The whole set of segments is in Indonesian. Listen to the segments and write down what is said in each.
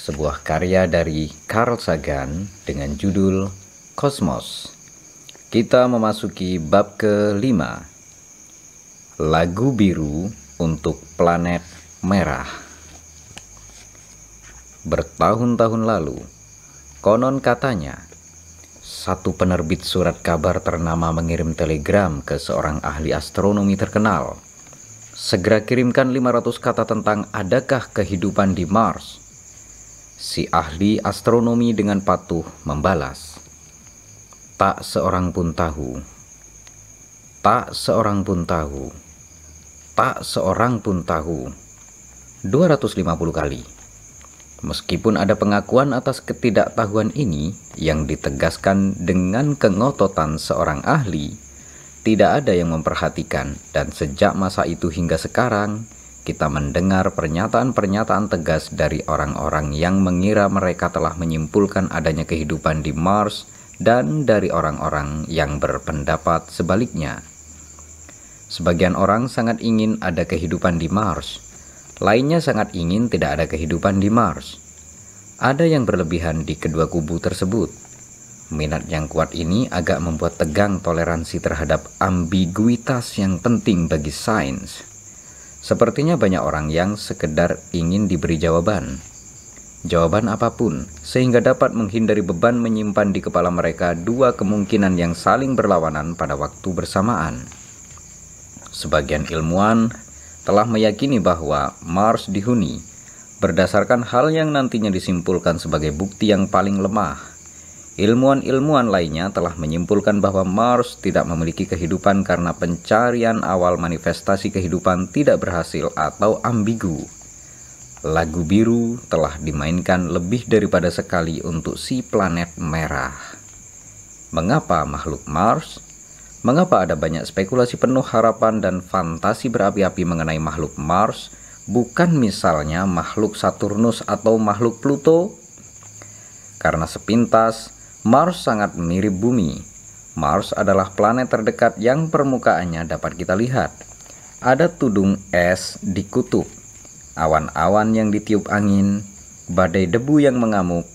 sebuah karya dari Carl Sagan dengan judul Kosmos. Kita memasuki bab ke kelima, lagu biru untuk planet merah. Bertahun-tahun lalu, konon katanya, satu penerbit surat kabar ternama mengirim telegram ke seorang ahli astronomi terkenal. Segera kirimkan 500 kata tentang adakah kehidupan di Mars – Si ahli astronomi dengan patuh membalas, "Tak seorang pun tahu. Tak seorang pun tahu. Tak seorang pun tahu." 250 kali. Meskipun ada pengakuan atas ketidaktahuan ini yang ditegaskan dengan kengototan seorang ahli, tidak ada yang memperhatikan dan sejak masa itu hingga sekarang kita mendengar pernyataan-pernyataan tegas dari orang-orang yang mengira mereka telah menyimpulkan adanya kehidupan di Mars dan dari orang-orang yang berpendapat sebaliknya. Sebagian orang sangat ingin ada kehidupan di Mars, lainnya sangat ingin tidak ada kehidupan di Mars. Ada yang berlebihan di kedua kubu tersebut. Minat yang kuat ini agak membuat tegang toleransi terhadap ambiguitas yang penting bagi sains. Sepertinya banyak orang yang sekedar ingin diberi jawaban. Jawaban apapun, sehingga dapat menghindari beban menyimpan di kepala mereka dua kemungkinan yang saling berlawanan pada waktu bersamaan. Sebagian ilmuwan telah meyakini bahwa Mars dihuni berdasarkan hal yang nantinya disimpulkan sebagai bukti yang paling lemah Ilmuwan-ilmuwan lainnya telah menyimpulkan bahwa Mars tidak memiliki kehidupan karena pencarian awal manifestasi kehidupan tidak berhasil atau ambigu. Lagu biru telah dimainkan lebih daripada sekali untuk si planet merah. Mengapa makhluk Mars? Mengapa ada banyak spekulasi penuh harapan dan fantasi berapi-api mengenai makhluk Mars, bukan misalnya makhluk Saturnus atau makhluk Pluto? Karena sepintas, Mars sangat mirip bumi. Mars adalah planet terdekat yang permukaannya dapat kita lihat. Ada tudung es di kutub, awan-awan yang ditiup angin, badai debu yang mengamuk,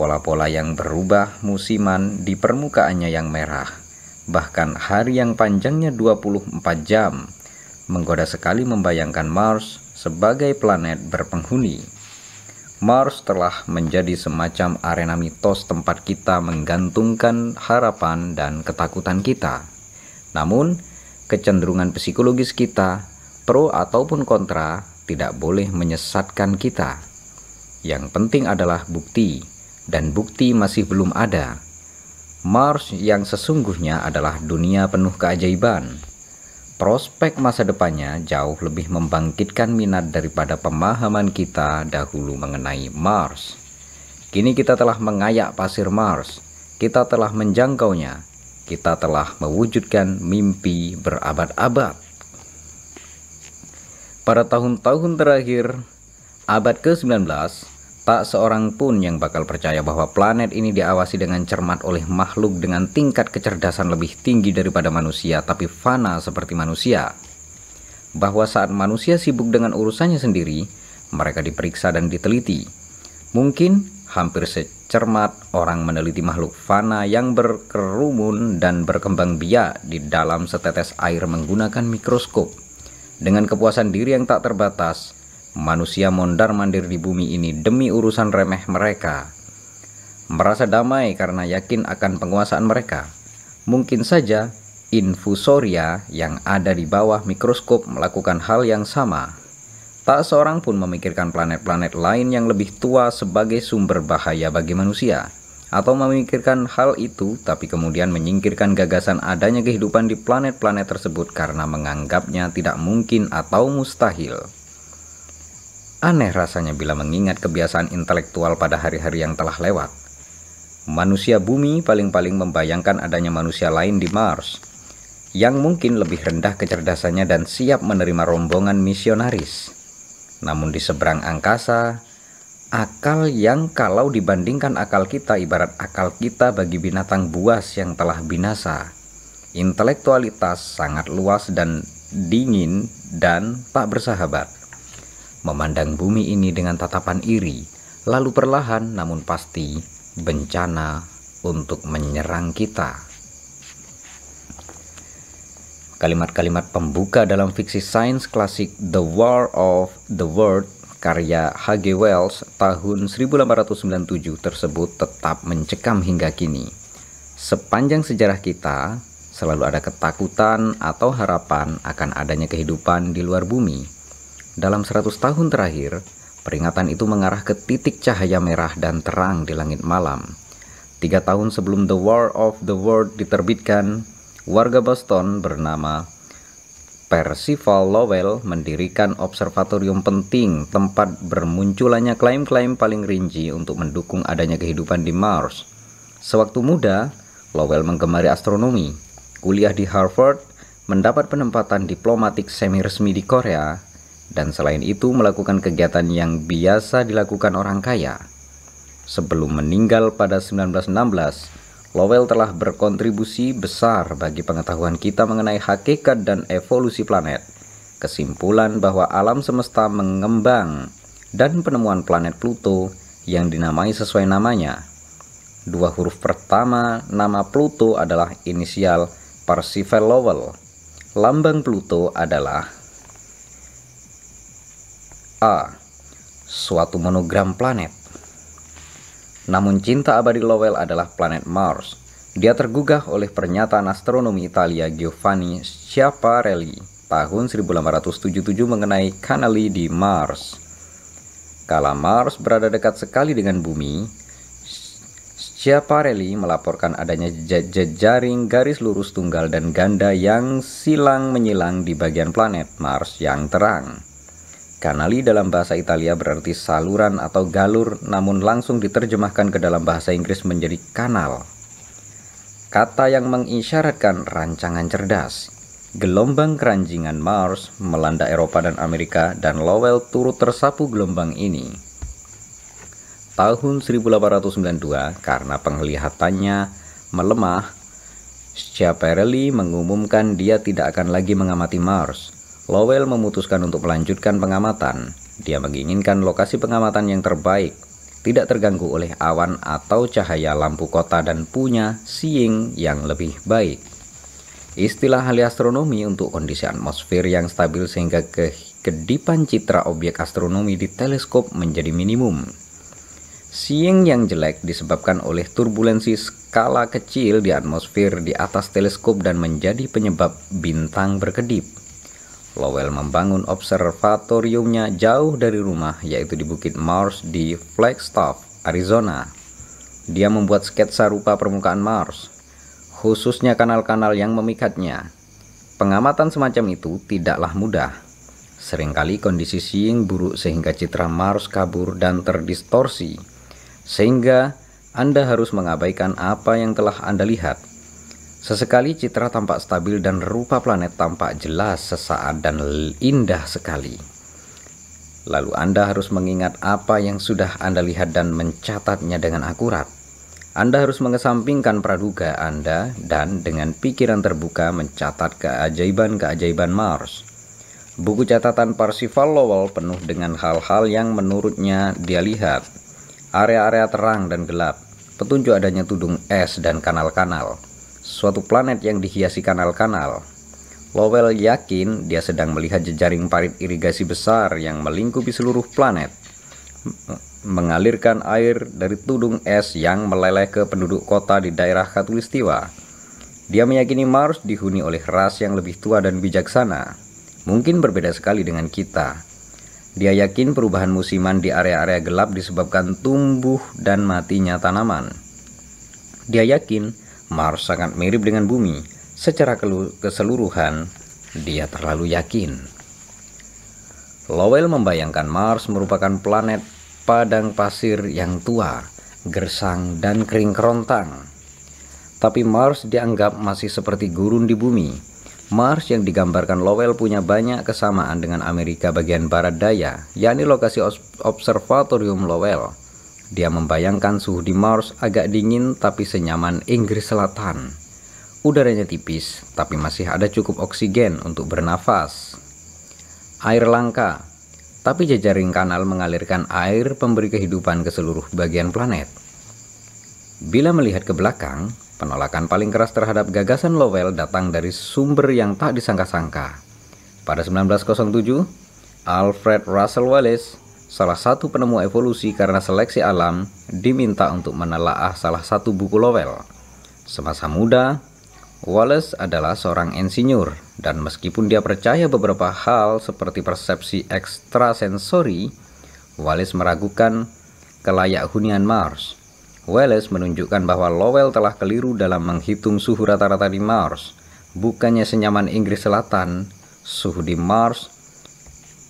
pola-pola yang berubah musiman di permukaannya yang merah, bahkan hari yang panjangnya 24 jam. Menggoda sekali membayangkan Mars sebagai planet berpenghuni. Mars telah menjadi semacam arena mitos tempat kita menggantungkan harapan dan ketakutan kita. Namun, kecenderungan psikologis kita, pro ataupun kontra, tidak boleh menyesatkan kita. Yang penting adalah bukti, dan bukti masih belum ada. Mars yang sesungguhnya adalah dunia penuh keajaiban prospek masa depannya jauh lebih membangkitkan minat daripada pemahaman kita dahulu mengenai Mars. Kini kita telah mengayak pasir Mars, kita telah menjangkaunya, kita telah mewujudkan mimpi berabad-abad. Pada tahun-tahun terakhir abad ke-19, Tak seorang pun yang bakal percaya bahwa planet ini diawasi dengan cermat oleh makhluk dengan tingkat kecerdasan lebih tinggi daripada manusia, tapi fana seperti manusia. Bahwa saat manusia sibuk dengan urusannya sendiri, mereka diperiksa dan diteliti. Mungkin hampir secermat orang meneliti makhluk fana yang berkerumun dan berkembang biak di dalam setetes air menggunakan mikroskop. Dengan kepuasan diri yang tak terbatas, manusia mondar-mandir di bumi ini demi urusan remeh mereka. Merasa damai karena yakin akan penguasaan mereka. Mungkin saja infusoria yang ada di bawah mikroskop melakukan hal yang sama. Tak seorang pun memikirkan planet-planet lain yang lebih tua sebagai sumber bahaya bagi manusia, atau memikirkan hal itu tapi kemudian menyingkirkan gagasan adanya kehidupan di planet-planet tersebut karena menganggapnya tidak mungkin atau mustahil. Aneh rasanya bila mengingat kebiasaan intelektual pada hari-hari yang telah lewat. Manusia bumi paling-paling membayangkan adanya manusia lain di Mars, yang mungkin lebih rendah kecerdasannya dan siap menerima rombongan misionaris. Namun di seberang angkasa, akal yang kalau dibandingkan akal kita ibarat akal kita bagi binatang buas yang telah binasa. Intelektualitas sangat luas dan dingin dan tak bersahabat memandang bumi ini dengan tatapan iri, lalu perlahan namun pasti bencana untuk menyerang kita. Kalimat-kalimat pembuka dalam fiksi sains klasik The War of the World karya H.G. Wells tahun 1897 tersebut tetap mencekam hingga kini. Sepanjang sejarah kita, selalu ada ketakutan atau harapan akan adanya kehidupan di luar bumi. Dalam 100 tahun terakhir, peringatan itu mengarah ke titik cahaya merah dan terang di langit malam. Tiga tahun sebelum The War of the World diterbitkan, warga Boston bernama Percival Lowell mendirikan observatorium penting tempat bermunculannya klaim-klaim paling rinci untuk mendukung adanya kehidupan di Mars. Sewaktu muda, Lowell menggemari astronomi. Kuliah di Harvard, mendapat penempatan diplomatik semi-resmi di Korea, dan selain itu melakukan kegiatan yang biasa dilakukan orang kaya. Sebelum meninggal pada 1916, Lowell telah berkontribusi besar bagi pengetahuan kita mengenai hakikat dan evolusi planet. Kesimpulan bahwa alam semesta mengembang dan penemuan planet Pluto yang dinamai sesuai namanya. Dua huruf pertama nama Pluto adalah inisial Percival Lowell. Lambang Pluto adalah A. Suatu monogram planet. Namun cinta abadi Lowell adalah planet Mars. Dia tergugah oleh pernyataan astronomi Italia Giovanni Schiaparelli tahun 1877 mengenai Canali di Mars. Kala Mars berada dekat sekali dengan bumi, Schiaparelli melaporkan adanya jejaring garis lurus tunggal dan ganda yang silang menyilang di bagian planet Mars yang terang. Canali dalam bahasa Italia berarti saluran atau galur, namun langsung diterjemahkan ke dalam bahasa Inggris menjadi kanal. Kata yang mengisyaratkan rancangan cerdas. Gelombang keranjingan Mars melanda Eropa dan Amerika dan Lowell turut tersapu gelombang ini. Tahun 1892, karena penglihatannya melemah, Schiaparelli mengumumkan dia tidak akan lagi mengamati Mars. Lowell memutuskan untuk melanjutkan pengamatan. Dia menginginkan lokasi pengamatan yang terbaik, tidak terganggu oleh awan atau cahaya lampu kota dan punya seeing yang lebih baik. Istilah ahli astronomi untuk kondisi atmosfer yang stabil sehingga ke kedipan citra objek astronomi di teleskop menjadi minimum. Seeing yang jelek disebabkan oleh turbulensi skala kecil di atmosfer di atas teleskop dan menjadi penyebab bintang berkedip. Lowell membangun observatoriumnya jauh dari rumah, yaitu di Bukit Mars di Flagstaff, Arizona. Dia membuat sketsa rupa permukaan Mars, khususnya kanal-kanal yang memikatnya. Pengamatan semacam itu tidaklah mudah. Seringkali kondisi siing buruk sehingga citra Mars kabur dan terdistorsi, sehingga Anda harus mengabaikan apa yang telah Anda lihat. Sesekali citra tampak stabil dan rupa planet tampak jelas sesaat dan indah sekali. Lalu Anda harus mengingat apa yang sudah Anda lihat dan mencatatnya dengan akurat. Anda harus mengesampingkan praduga Anda dan dengan pikiran terbuka mencatat keajaiban-keajaiban Mars. Buku catatan Parsifal Lowell penuh dengan hal-hal yang menurutnya dia lihat. Area-area terang dan gelap, petunjuk adanya tudung es dan kanal-kanal, suatu planet yang dihiasi kanal-kanal. Lowell yakin dia sedang melihat jejaring parit irigasi besar yang melingkupi seluruh planet, mengalirkan air dari tudung es yang meleleh ke penduduk kota di daerah Katulistiwa. Dia meyakini Mars dihuni oleh ras yang lebih tua dan bijaksana, mungkin berbeda sekali dengan kita. Dia yakin perubahan musiman di area-area gelap disebabkan tumbuh dan matinya tanaman. Dia yakin Mars sangat mirip dengan bumi. Secara keseluruhan, dia terlalu yakin. Lowell membayangkan Mars merupakan planet padang pasir yang tua, gersang, dan kering kerontang. Tapi Mars dianggap masih seperti gurun di bumi. Mars yang digambarkan Lowell punya banyak kesamaan dengan Amerika bagian barat daya, yakni lokasi observatorium Lowell dia membayangkan suhu di Mars agak dingin tapi senyaman Inggris Selatan. Udaranya tipis, tapi masih ada cukup oksigen untuk bernafas. Air langka, tapi jejaring kanal mengalirkan air pemberi kehidupan ke seluruh bagian planet. Bila melihat ke belakang, penolakan paling keras terhadap gagasan Lowell datang dari sumber yang tak disangka-sangka. Pada 1907, Alfred Russel Wallace salah satu penemu evolusi karena seleksi alam, diminta untuk menelaah salah satu buku Lowell. Semasa muda, Wallace adalah seorang insinyur, dan meskipun dia percaya beberapa hal seperti persepsi ekstrasensori, Wallace meragukan kelayak hunian Mars. Wallace menunjukkan bahwa Lowell telah keliru dalam menghitung suhu rata-rata di Mars. Bukannya senyaman Inggris Selatan, suhu di Mars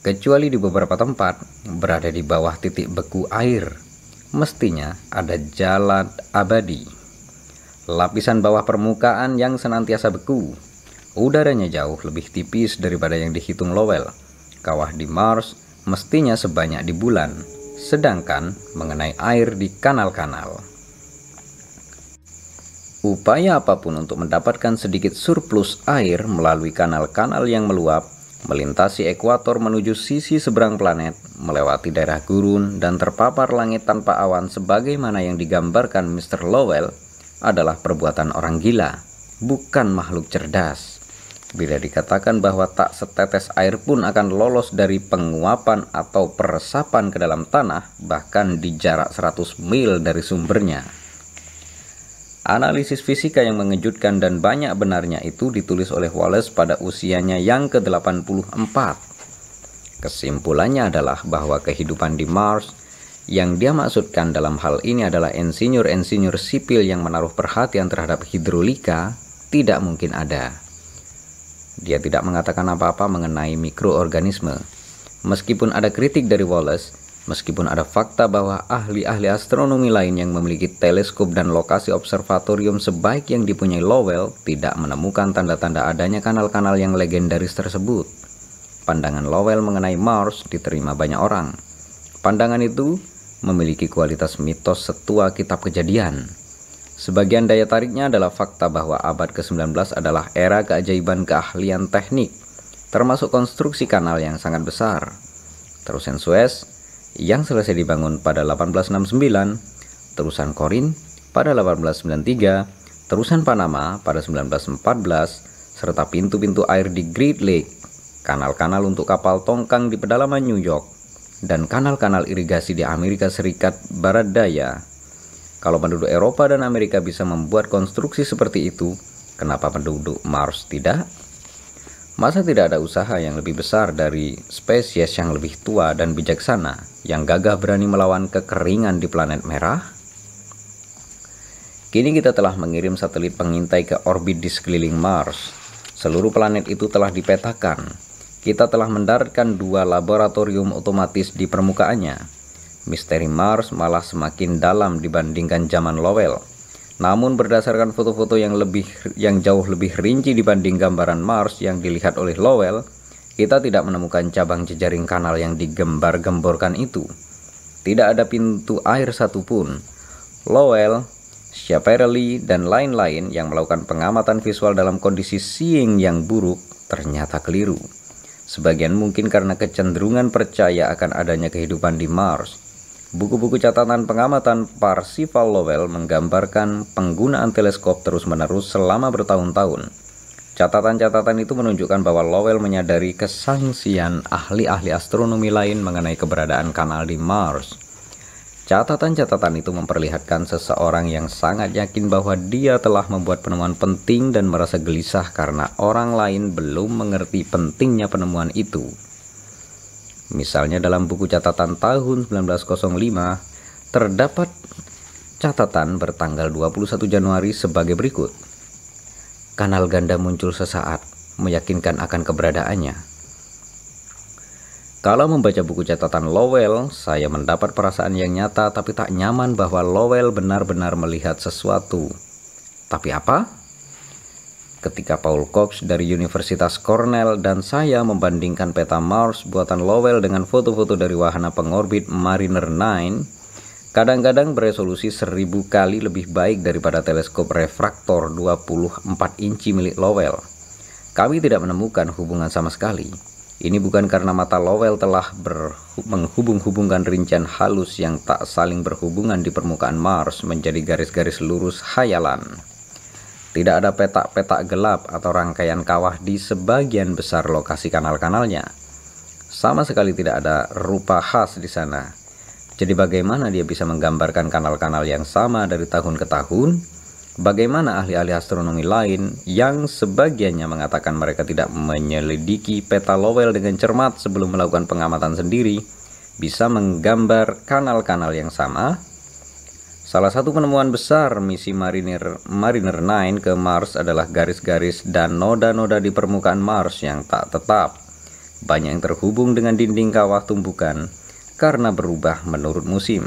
kecuali di beberapa tempat berada di bawah titik beku air, mestinya ada jalan abadi. Lapisan bawah permukaan yang senantiasa beku, udaranya jauh lebih tipis daripada yang dihitung Lowell. Kawah di Mars mestinya sebanyak di bulan, sedangkan mengenai air di kanal-kanal. Upaya apapun untuk mendapatkan sedikit surplus air melalui kanal-kanal yang meluap melintasi ekuator menuju sisi seberang planet, melewati daerah gurun, dan terpapar langit tanpa awan sebagaimana yang digambarkan Mr. Lowell adalah perbuatan orang gila, bukan makhluk cerdas. Bila dikatakan bahwa tak setetes air pun akan lolos dari penguapan atau peresapan ke dalam tanah, bahkan di jarak 100 mil dari sumbernya. Analisis fisika yang mengejutkan dan banyak benarnya itu ditulis oleh Wallace pada usianya yang ke-84. Kesimpulannya adalah bahwa kehidupan di Mars yang dia maksudkan dalam hal ini adalah insinyur-insinyur sipil yang menaruh perhatian terhadap hidrolika tidak mungkin ada. Dia tidak mengatakan apa-apa mengenai mikroorganisme. Meskipun ada kritik dari Wallace, Meskipun ada fakta bahwa ahli-ahli astronomi lain yang memiliki teleskop dan lokasi observatorium sebaik yang dipunyai Lowell tidak menemukan tanda-tanda adanya kanal-kanal yang legendaris tersebut. Pandangan Lowell mengenai Mars diterima banyak orang. Pandangan itu memiliki kualitas mitos setua kitab kejadian. Sebagian daya tariknya adalah fakta bahwa abad ke-19 adalah era keajaiban keahlian teknik, termasuk konstruksi kanal yang sangat besar. Terus Suez, yang selesai dibangun pada 1869, terusan Korin pada 1893, terusan Panama pada 1914, serta pintu-pintu air di Great Lake, kanal-kanal untuk kapal tongkang di pedalaman New York, dan kanal-kanal irigasi di Amerika Serikat Barat Daya. Kalau penduduk Eropa dan Amerika bisa membuat konstruksi seperti itu, kenapa penduduk Mars tidak? Masa tidak ada usaha yang lebih besar dari spesies yang lebih tua dan bijaksana yang gagah berani melawan kekeringan di planet merah? Kini kita telah mengirim satelit pengintai ke orbit di sekeliling Mars. Seluruh planet itu telah dipetakan. Kita telah mendaratkan dua laboratorium otomatis di permukaannya. Misteri Mars malah semakin dalam dibandingkan zaman Lowell namun berdasarkan foto-foto yang lebih yang jauh lebih rinci dibanding gambaran Mars yang dilihat oleh Lowell, kita tidak menemukan cabang jejaring kanal yang digembar-gemborkan itu. Tidak ada pintu air satupun. Lowell, Schiaparelli, dan lain-lain yang melakukan pengamatan visual dalam kondisi seeing yang buruk ternyata keliru. Sebagian mungkin karena kecenderungan percaya akan adanya kehidupan di Mars, Buku-buku catatan pengamatan Parsifal Lowell menggambarkan penggunaan teleskop terus-menerus selama bertahun-tahun. Catatan-catatan itu menunjukkan bahwa Lowell menyadari kesangsian ahli-ahli astronomi lain mengenai keberadaan kanal di Mars. Catatan-catatan itu memperlihatkan seseorang yang sangat yakin bahwa dia telah membuat penemuan penting dan merasa gelisah karena orang lain belum mengerti pentingnya penemuan itu. Misalnya dalam buku catatan tahun 1905 terdapat catatan bertanggal 21 Januari sebagai berikut. Kanal ganda muncul sesaat, meyakinkan akan keberadaannya. Kalau membaca buku catatan Lowell, saya mendapat perasaan yang nyata tapi tak nyaman bahwa Lowell benar-benar melihat sesuatu. Tapi apa? ketika Paul Cox dari Universitas Cornell dan saya membandingkan peta Mars buatan Lowell dengan foto-foto dari wahana pengorbit Mariner 9, kadang-kadang beresolusi seribu kali lebih baik daripada teleskop refraktor 24 inci milik Lowell. Kami tidak menemukan hubungan sama sekali. Ini bukan karena mata Lowell telah menghubung-hubungkan rincian halus yang tak saling berhubungan di permukaan Mars menjadi garis-garis lurus hayalan. Tidak ada petak-petak gelap atau rangkaian kawah di sebagian besar lokasi kanal-kanalnya. Sama sekali tidak ada rupa khas di sana. Jadi bagaimana dia bisa menggambarkan kanal-kanal yang sama dari tahun ke tahun? Bagaimana ahli-ahli astronomi lain yang sebagiannya mengatakan mereka tidak menyelidiki peta Lowell dengan cermat sebelum melakukan pengamatan sendiri bisa menggambar kanal-kanal yang sama Salah satu penemuan besar misi Mariner Mariner 9 ke Mars adalah garis-garis dan noda-noda di permukaan Mars yang tak tetap. Banyak yang terhubung dengan dinding kawah tumbukan karena berubah menurut musim.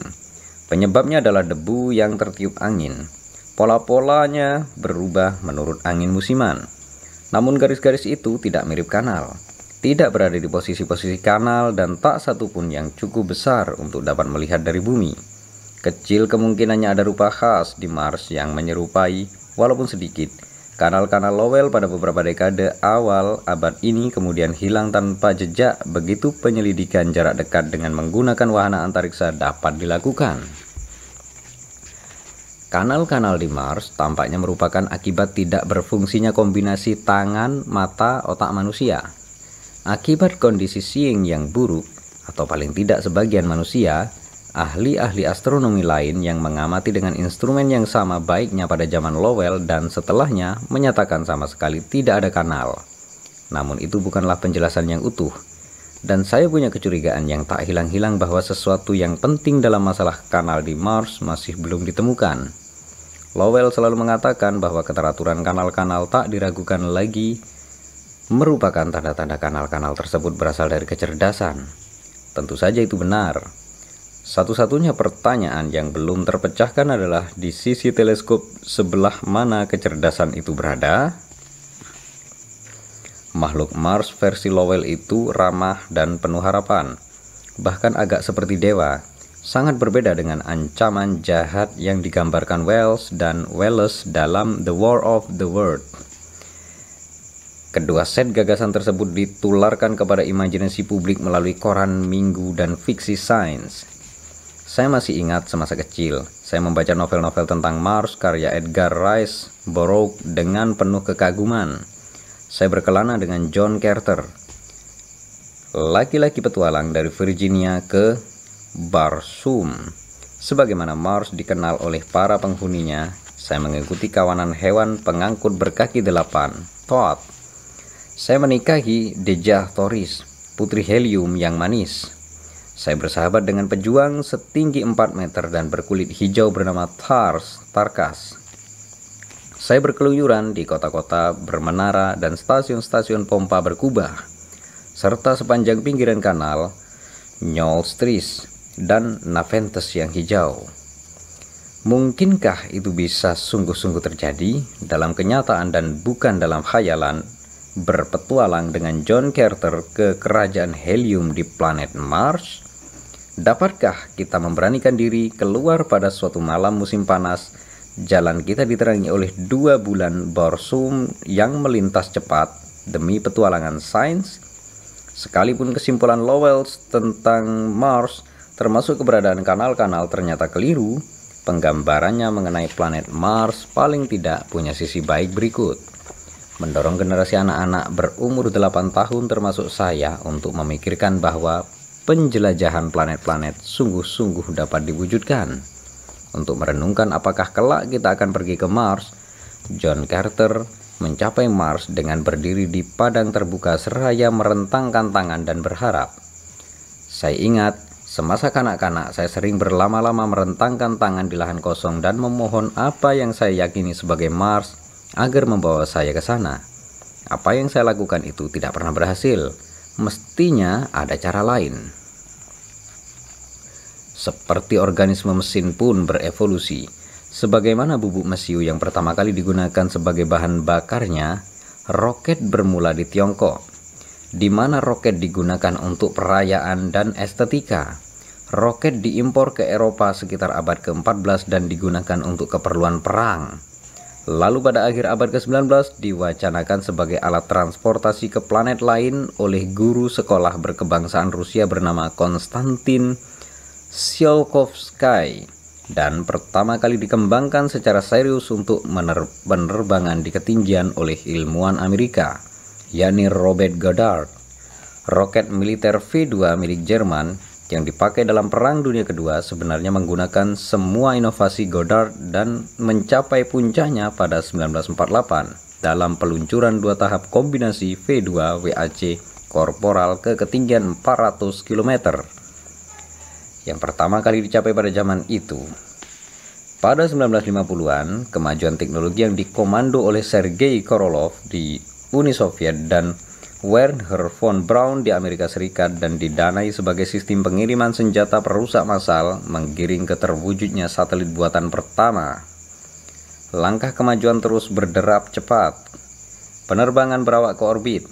Penyebabnya adalah debu yang tertiup angin. Pola-polanya berubah menurut angin musiman. Namun garis-garis itu tidak mirip kanal. Tidak berada di posisi-posisi kanal dan tak satupun yang cukup besar untuk dapat melihat dari bumi. Kecil kemungkinannya ada rupa khas di Mars yang menyerupai, walaupun sedikit, kanal-kanal Lowell pada beberapa dekade awal abad ini kemudian hilang tanpa jejak begitu penyelidikan jarak dekat dengan menggunakan wahana antariksa dapat dilakukan. Kanal-kanal di Mars tampaknya merupakan akibat tidak berfungsinya kombinasi tangan, mata, otak manusia. Akibat kondisi seeing yang buruk, atau paling tidak sebagian manusia, ahli-ahli astronomi lain yang mengamati dengan instrumen yang sama baiknya pada zaman Lowell dan setelahnya menyatakan sama sekali tidak ada kanal. Namun itu bukanlah penjelasan yang utuh. Dan saya punya kecurigaan yang tak hilang-hilang bahwa sesuatu yang penting dalam masalah kanal di Mars masih belum ditemukan. Lowell selalu mengatakan bahwa keteraturan kanal-kanal tak diragukan lagi merupakan tanda-tanda kanal-kanal tersebut berasal dari kecerdasan. Tentu saja itu benar, satu-satunya pertanyaan yang belum terpecahkan adalah di sisi teleskop sebelah mana kecerdasan itu berada? Makhluk Mars versi Lowell itu ramah dan penuh harapan, bahkan agak seperti dewa, sangat berbeda dengan ancaman jahat yang digambarkan Wells dan Welles dalam The War of the World. Kedua set gagasan tersebut ditularkan kepada imajinasi publik melalui koran minggu dan fiksi sains. Saya masih ingat semasa kecil, saya membaca novel-novel tentang Mars karya Edgar Rice Burroughs dengan penuh kekaguman. Saya berkelana dengan John Carter, laki-laki petualang dari Virginia ke Barsoom. Sebagaimana Mars dikenal oleh para penghuninya, saya mengikuti kawanan hewan pengangkut berkaki delapan, Todd. Saya menikahi Dejah Toris, putri helium yang manis, saya bersahabat dengan pejuang setinggi 4 meter dan berkulit hijau bernama Tars Tarkas. Saya berkeluyuran di kota-kota bermenara dan stasiun-stasiun pompa berkubah, serta sepanjang pinggiran kanal, nyol Nyolstris, dan Naventes yang hijau. Mungkinkah itu bisa sungguh-sungguh terjadi dalam kenyataan dan bukan dalam khayalan berpetualang dengan John Carter ke kerajaan helium di planet Mars? Dapatkah kita memberanikan diri keluar pada suatu malam musim panas? Jalan kita diterangi oleh dua bulan borsum yang melintas cepat demi petualangan sains. Sekalipun kesimpulan Lowell tentang Mars, termasuk keberadaan kanal-kanal ternyata keliru, penggambarannya mengenai planet Mars paling tidak punya sisi baik berikut. Mendorong generasi anak-anak berumur 8 tahun termasuk saya untuk memikirkan bahwa penjelajahan planet-planet sungguh-sungguh dapat diwujudkan. Untuk merenungkan apakah kelak kita akan pergi ke Mars, John Carter mencapai Mars dengan berdiri di padang terbuka seraya merentangkan tangan dan berharap. Saya ingat, semasa kanak-kanak saya sering berlama-lama merentangkan tangan di lahan kosong dan memohon apa yang saya yakini sebagai Mars agar membawa saya ke sana. Apa yang saya lakukan itu tidak pernah berhasil. Mestinya ada cara lain. Seperti organisme mesin pun berevolusi. Sebagaimana bubuk mesiu yang pertama kali digunakan sebagai bahan bakarnya, roket bermula di Tiongkok, di mana roket digunakan untuk perayaan dan estetika. Roket diimpor ke Eropa sekitar abad ke-14 dan digunakan untuk keperluan perang. Lalu pada akhir abad ke-19 diwacanakan sebagai alat transportasi ke planet lain oleh guru sekolah berkebangsaan Rusia bernama Konstantin Tsiolkovsky dan pertama kali dikembangkan secara serius untuk penerbangan di ketinggian oleh ilmuwan Amerika, yakni Robert Goddard. Roket militer V2 milik Jerman yang dipakai dalam Perang Dunia Kedua sebenarnya menggunakan semua inovasi Goddard dan mencapai puncaknya pada 1948 dalam peluncuran dua tahap kombinasi V2 WAC korporal ke ketinggian 400 km yang pertama kali dicapai pada zaman itu. Pada 1950-an, kemajuan teknologi yang dikomando oleh Sergei Korolov di Uni Soviet dan Werner von Braun di Amerika Serikat dan didanai sebagai sistem pengiriman senjata perusak massal menggiring ke terwujudnya satelit buatan pertama. Langkah kemajuan terus berderap cepat. Penerbangan berawak ke orbit,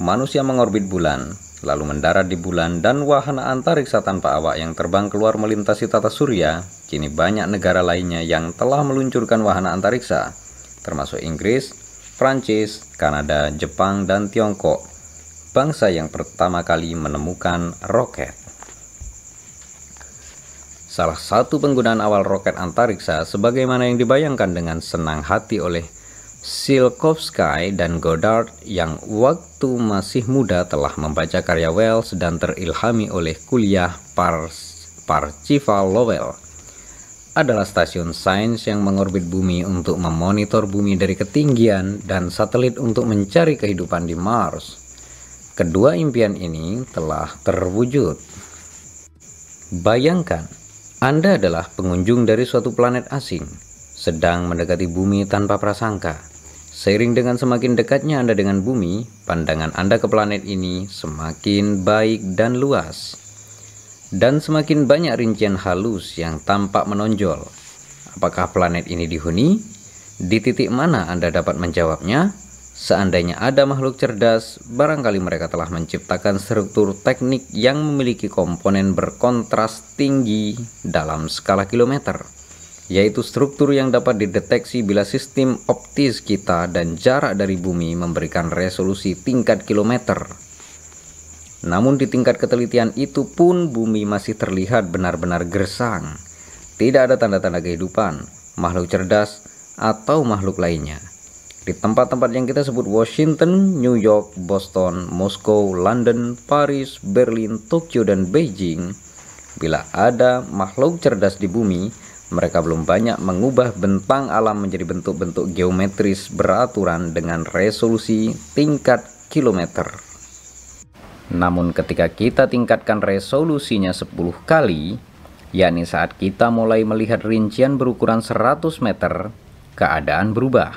manusia mengorbit bulan, lalu mendarat di bulan dan wahana antariksa tanpa awak yang terbang keluar melintasi tata surya, kini banyak negara lainnya yang telah meluncurkan wahana antariksa, termasuk Inggris, Prancis, Kanada, Jepang, dan Tiongkok, bangsa yang pertama kali menemukan roket. Salah satu penggunaan awal roket antariksa sebagaimana yang dibayangkan dengan senang hati oleh Silkovsky dan Goddard yang waktu masih muda telah membaca karya Wells dan terilhami oleh kuliah Pars Parcival Lowell adalah stasiun sains yang mengorbit bumi untuk memonitor bumi dari ketinggian dan satelit untuk mencari kehidupan di Mars. Kedua impian ini telah terwujud. Bayangkan, Anda adalah pengunjung dari suatu planet asing, sedang mendekati bumi tanpa prasangka Seiring dengan semakin dekatnya Anda dengan bumi, pandangan Anda ke planet ini semakin baik dan luas. Dan semakin banyak rincian halus yang tampak menonjol. Apakah planet ini dihuni? Di titik mana Anda dapat menjawabnya? Seandainya ada makhluk cerdas, barangkali mereka telah menciptakan struktur teknik yang memiliki komponen berkontras tinggi dalam skala kilometer yaitu struktur yang dapat dideteksi bila sistem optis kita dan jarak dari bumi memberikan resolusi tingkat kilometer. Namun di tingkat ketelitian itu pun bumi masih terlihat benar-benar gersang. Tidak ada tanda-tanda kehidupan, makhluk cerdas, atau makhluk lainnya. Di tempat-tempat yang kita sebut Washington, New York, Boston, Moskow, London, Paris, Berlin, Tokyo, dan Beijing, bila ada makhluk cerdas di bumi, mereka belum banyak mengubah bentang alam menjadi bentuk-bentuk geometris beraturan dengan resolusi tingkat kilometer. Namun ketika kita tingkatkan resolusinya 10 kali, yakni saat kita mulai melihat rincian berukuran 100 meter, keadaan berubah.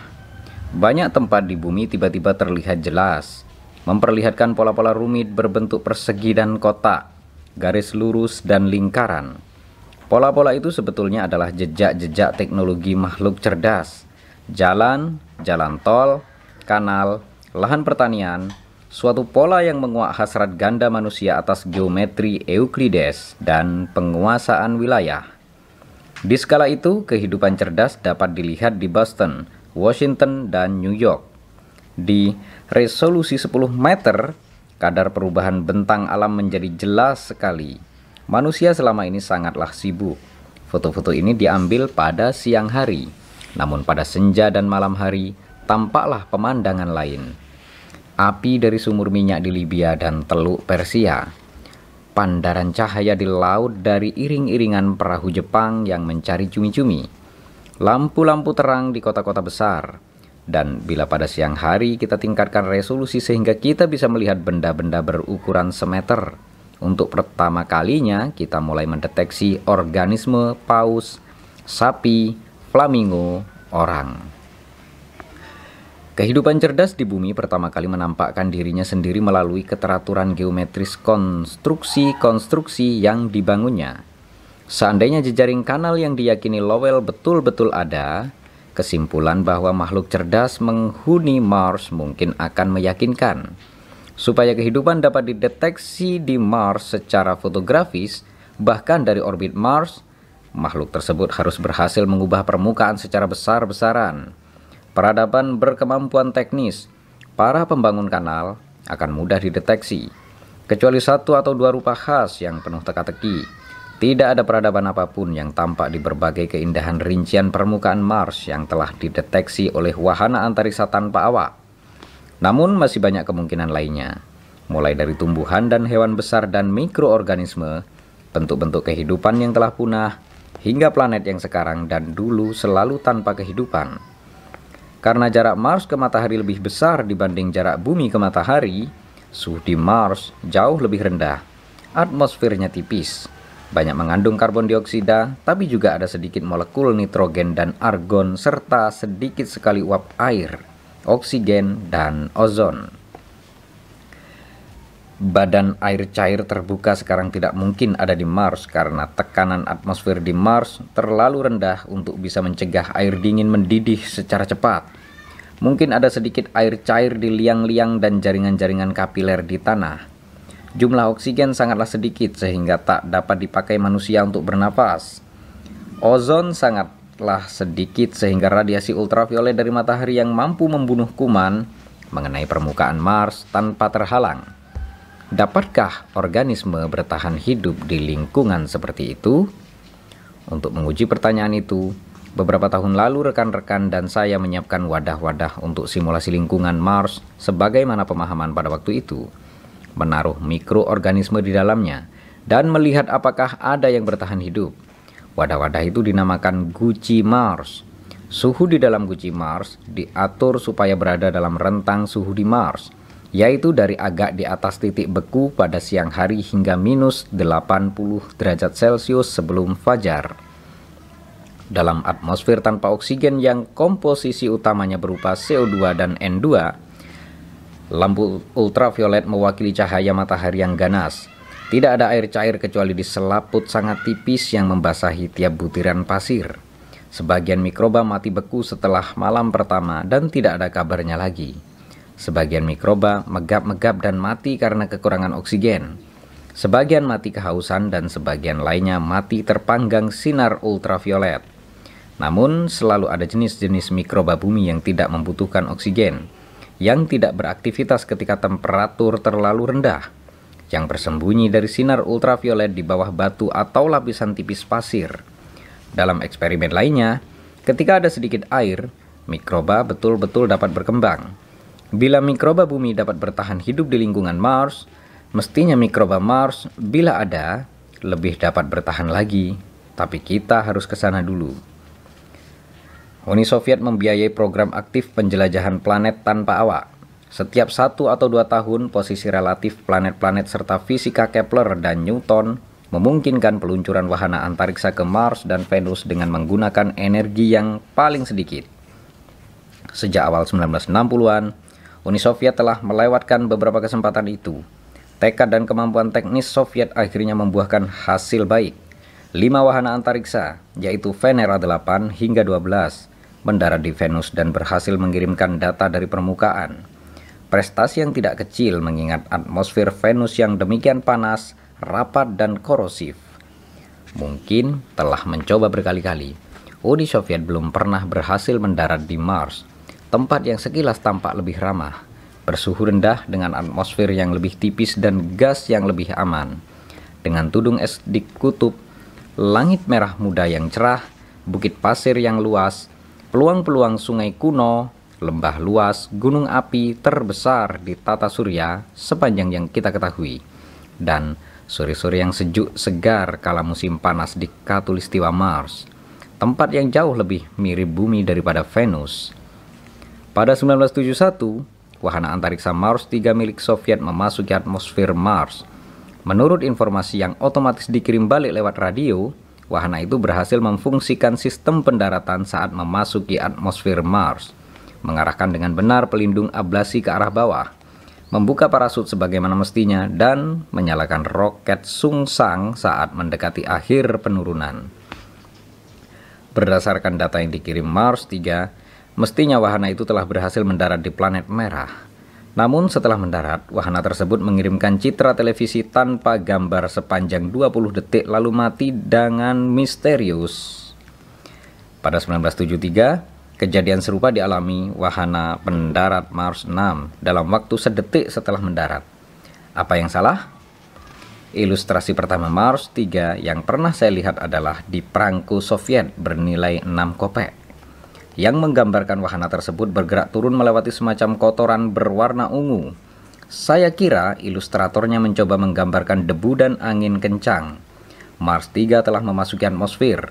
Banyak tempat di bumi tiba-tiba terlihat jelas, memperlihatkan pola-pola rumit berbentuk persegi dan kotak, garis lurus dan lingkaran. Pola-pola itu sebetulnya adalah jejak-jejak teknologi makhluk cerdas. Jalan, jalan tol, kanal, lahan pertanian, suatu pola yang menguak hasrat ganda manusia atas geometri Euclides dan penguasaan wilayah. Di skala itu, kehidupan cerdas dapat dilihat di Boston, Washington, dan New York. Di resolusi 10 meter, kadar perubahan bentang alam menjadi jelas sekali. Manusia selama ini sangatlah sibuk. Foto-foto ini diambil pada siang hari, namun pada senja dan malam hari tampaklah pemandangan lain. Api dari sumur minyak di Libya dan Teluk Persia, pandaran cahaya di laut dari iring-iringan perahu Jepang yang mencari cumi-cumi, lampu-lampu terang di kota-kota besar, dan bila pada siang hari kita tingkatkan resolusi sehingga kita bisa melihat benda-benda berukuran semeter untuk pertama kalinya, kita mulai mendeteksi organisme paus, sapi, flamingo, orang. Kehidupan cerdas di bumi pertama kali menampakkan dirinya sendiri melalui keteraturan geometris konstruksi-konstruksi yang dibangunnya. Seandainya jejaring kanal yang diyakini Lowell betul-betul ada, kesimpulan bahwa makhluk cerdas menghuni Mars mungkin akan meyakinkan supaya kehidupan dapat dideteksi di Mars secara fotografis, bahkan dari orbit Mars, makhluk tersebut harus berhasil mengubah permukaan secara besar-besaran. Peradaban berkemampuan teknis, para pembangun kanal akan mudah dideteksi. Kecuali satu atau dua rupa khas yang penuh teka-teki, tidak ada peradaban apapun yang tampak di berbagai keindahan rincian permukaan Mars yang telah dideteksi oleh wahana antariksa tanpa awak. Namun masih banyak kemungkinan lainnya, mulai dari tumbuhan dan hewan besar dan mikroorganisme, bentuk-bentuk kehidupan yang telah punah, hingga planet yang sekarang dan dulu selalu tanpa kehidupan. Karena jarak Mars ke matahari lebih besar dibanding jarak bumi ke matahari, suhu di Mars jauh lebih rendah. Atmosfernya tipis, banyak mengandung karbon dioksida, tapi juga ada sedikit molekul nitrogen dan argon serta sedikit sekali uap air oksigen, dan ozon. Badan air cair terbuka sekarang tidak mungkin ada di Mars karena tekanan atmosfer di Mars terlalu rendah untuk bisa mencegah air dingin mendidih secara cepat. Mungkin ada sedikit air cair di liang-liang dan jaringan-jaringan kapiler di tanah. Jumlah oksigen sangatlah sedikit sehingga tak dapat dipakai manusia untuk bernapas. Ozon sangat sangatlah sedikit sehingga radiasi ultraviolet dari matahari yang mampu membunuh kuman mengenai permukaan Mars tanpa terhalang. Dapatkah organisme bertahan hidup di lingkungan seperti itu? Untuk menguji pertanyaan itu, beberapa tahun lalu rekan-rekan dan saya menyiapkan wadah-wadah untuk simulasi lingkungan Mars sebagaimana pemahaman pada waktu itu, menaruh mikroorganisme di dalamnya, dan melihat apakah ada yang bertahan hidup. Wadah-wadah itu dinamakan Gucci Mars. Suhu di dalam Gucci Mars diatur supaya berada dalam rentang suhu di Mars, yaitu dari agak di atas titik beku pada siang hari hingga minus 80 derajat Celcius sebelum fajar. Dalam atmosfer tanpa oksigen yang komposisi utamanya berupa CO2 dan N2, lampu ultraviolet mewakili cahaya matahari yang ganas, tidak ada air cair kecuali di selaput sangat tipis yang membasahi tiap butiran pasir. Sebagian mikroba mati beku setelah malam pertama dan tidak ada kabarnya lagi. Sebagian mikroba megap-megap dan mati karena kekurangan oksigen. Sebagian mati kehausan dan sebagian lainnya mati terpanggang sinar ultraviolet. Namun, selalu ada jenis-jenis mikroba bumi yang tidak membutuhkan oksigen, yang tidak beraktivitas ketika temperatur terlalu rendah yang bersembunyi dari sinar ultraviolet di bawah batu atau lapisan tipis pasir. Dalam eksperimen lainnya, ketika ada sedikit air, mikroba betul-betul dapat berkembang. Bila mikroba bumi dapat bertahan hidup di lingkungan Mars, mestinya mikroba Mars bila ada lebih dapat bertahan lagi, tapi kita harus ke sana dulu. Uni Soviet membiayai program aktif penjelajahan planet tanpa awak setiap satu atau dua tahun, posisi relatif planet-planet serta fisika Kepler dan Newton memungkinkan peluncuran wahana antariksa ke Mars dan Venus dengan menggunakan energi yang paling sedikit. Sejak awal 1960-an, Uni Soviet telah melewatkan beberapa kesempatan itu. Tekad dan kemampuan teknis Soviet akhirnya membuahkan hasil baik. Lima wahana antariksa, yaitu Venera 8 hingga 12, mendarat di Venus dan berhasil mengirimkan data dari permukaan. Prestasi yang tidak kecil mengingat atmosfer Venus yang demikian panas, rapat dan korosif. Mungkin telah mencoba berkali-kali, Uni Soviet belum pernah berhasil mendarat di Mars, tempat yang sekilas tampak lebih ramah, bersuhu rendah dengan atmosfer yang lebih tipis dan gas yang lebih aman. Dengan tudung es di kutub, langit merah muda yang cerah, bukit pasir yang luas, peluang-peluang sungai kuno, lembah luas, gunung api terbesar di tata surya sepanjang yang kita ketahui. Dan sore-sore yang sejuk segar kala musim panas di Katulistiwa Mars, tempat yang jauh lebih mirip bumi daripada Venus. Pada 1971, wahana antariksa Mars 3 milik Soviet memasuki atmosfer Mars. Menurut informasi yang otomatis dikirim balik lewat radio, wahana itu berhasil memfungsikan sistem pendaratan saat memasuki atmosfer Mars mengarahkan dengan benar pelindung ablasi ke arah bawah, membuka parasut sebagaimana mestinya, dan menyalakan roket sungsang saat mendekati akhir penurunan. Berdasarkan data yang dikirim Mars 3, mestinya wahana itu telah berhasil mendarat di planet merah. Namun setelah mendarat, wahana tersebut mengirimkan citra televisi tanpa gambar sepanjang 20 detik lalu mati dengan misterius. Pada 1973, Kejadian serupa dialami wahana pendarat Mars 6 dalam waktu sedetik setelah mendarat. Apa yang salah? Ilustrasi pertama Mars 3 yang pernah saya lihat adalah di perangku Soviet bernilai 6 kopek. Yang menggambarkan wahana tersebut bergerak turun melewati semacam kotoran berwarna ungu. Saya kira ilustratornya mencoba menggambarkan debu dan angin kencang. Mars 3 telah memasuki atmosfer.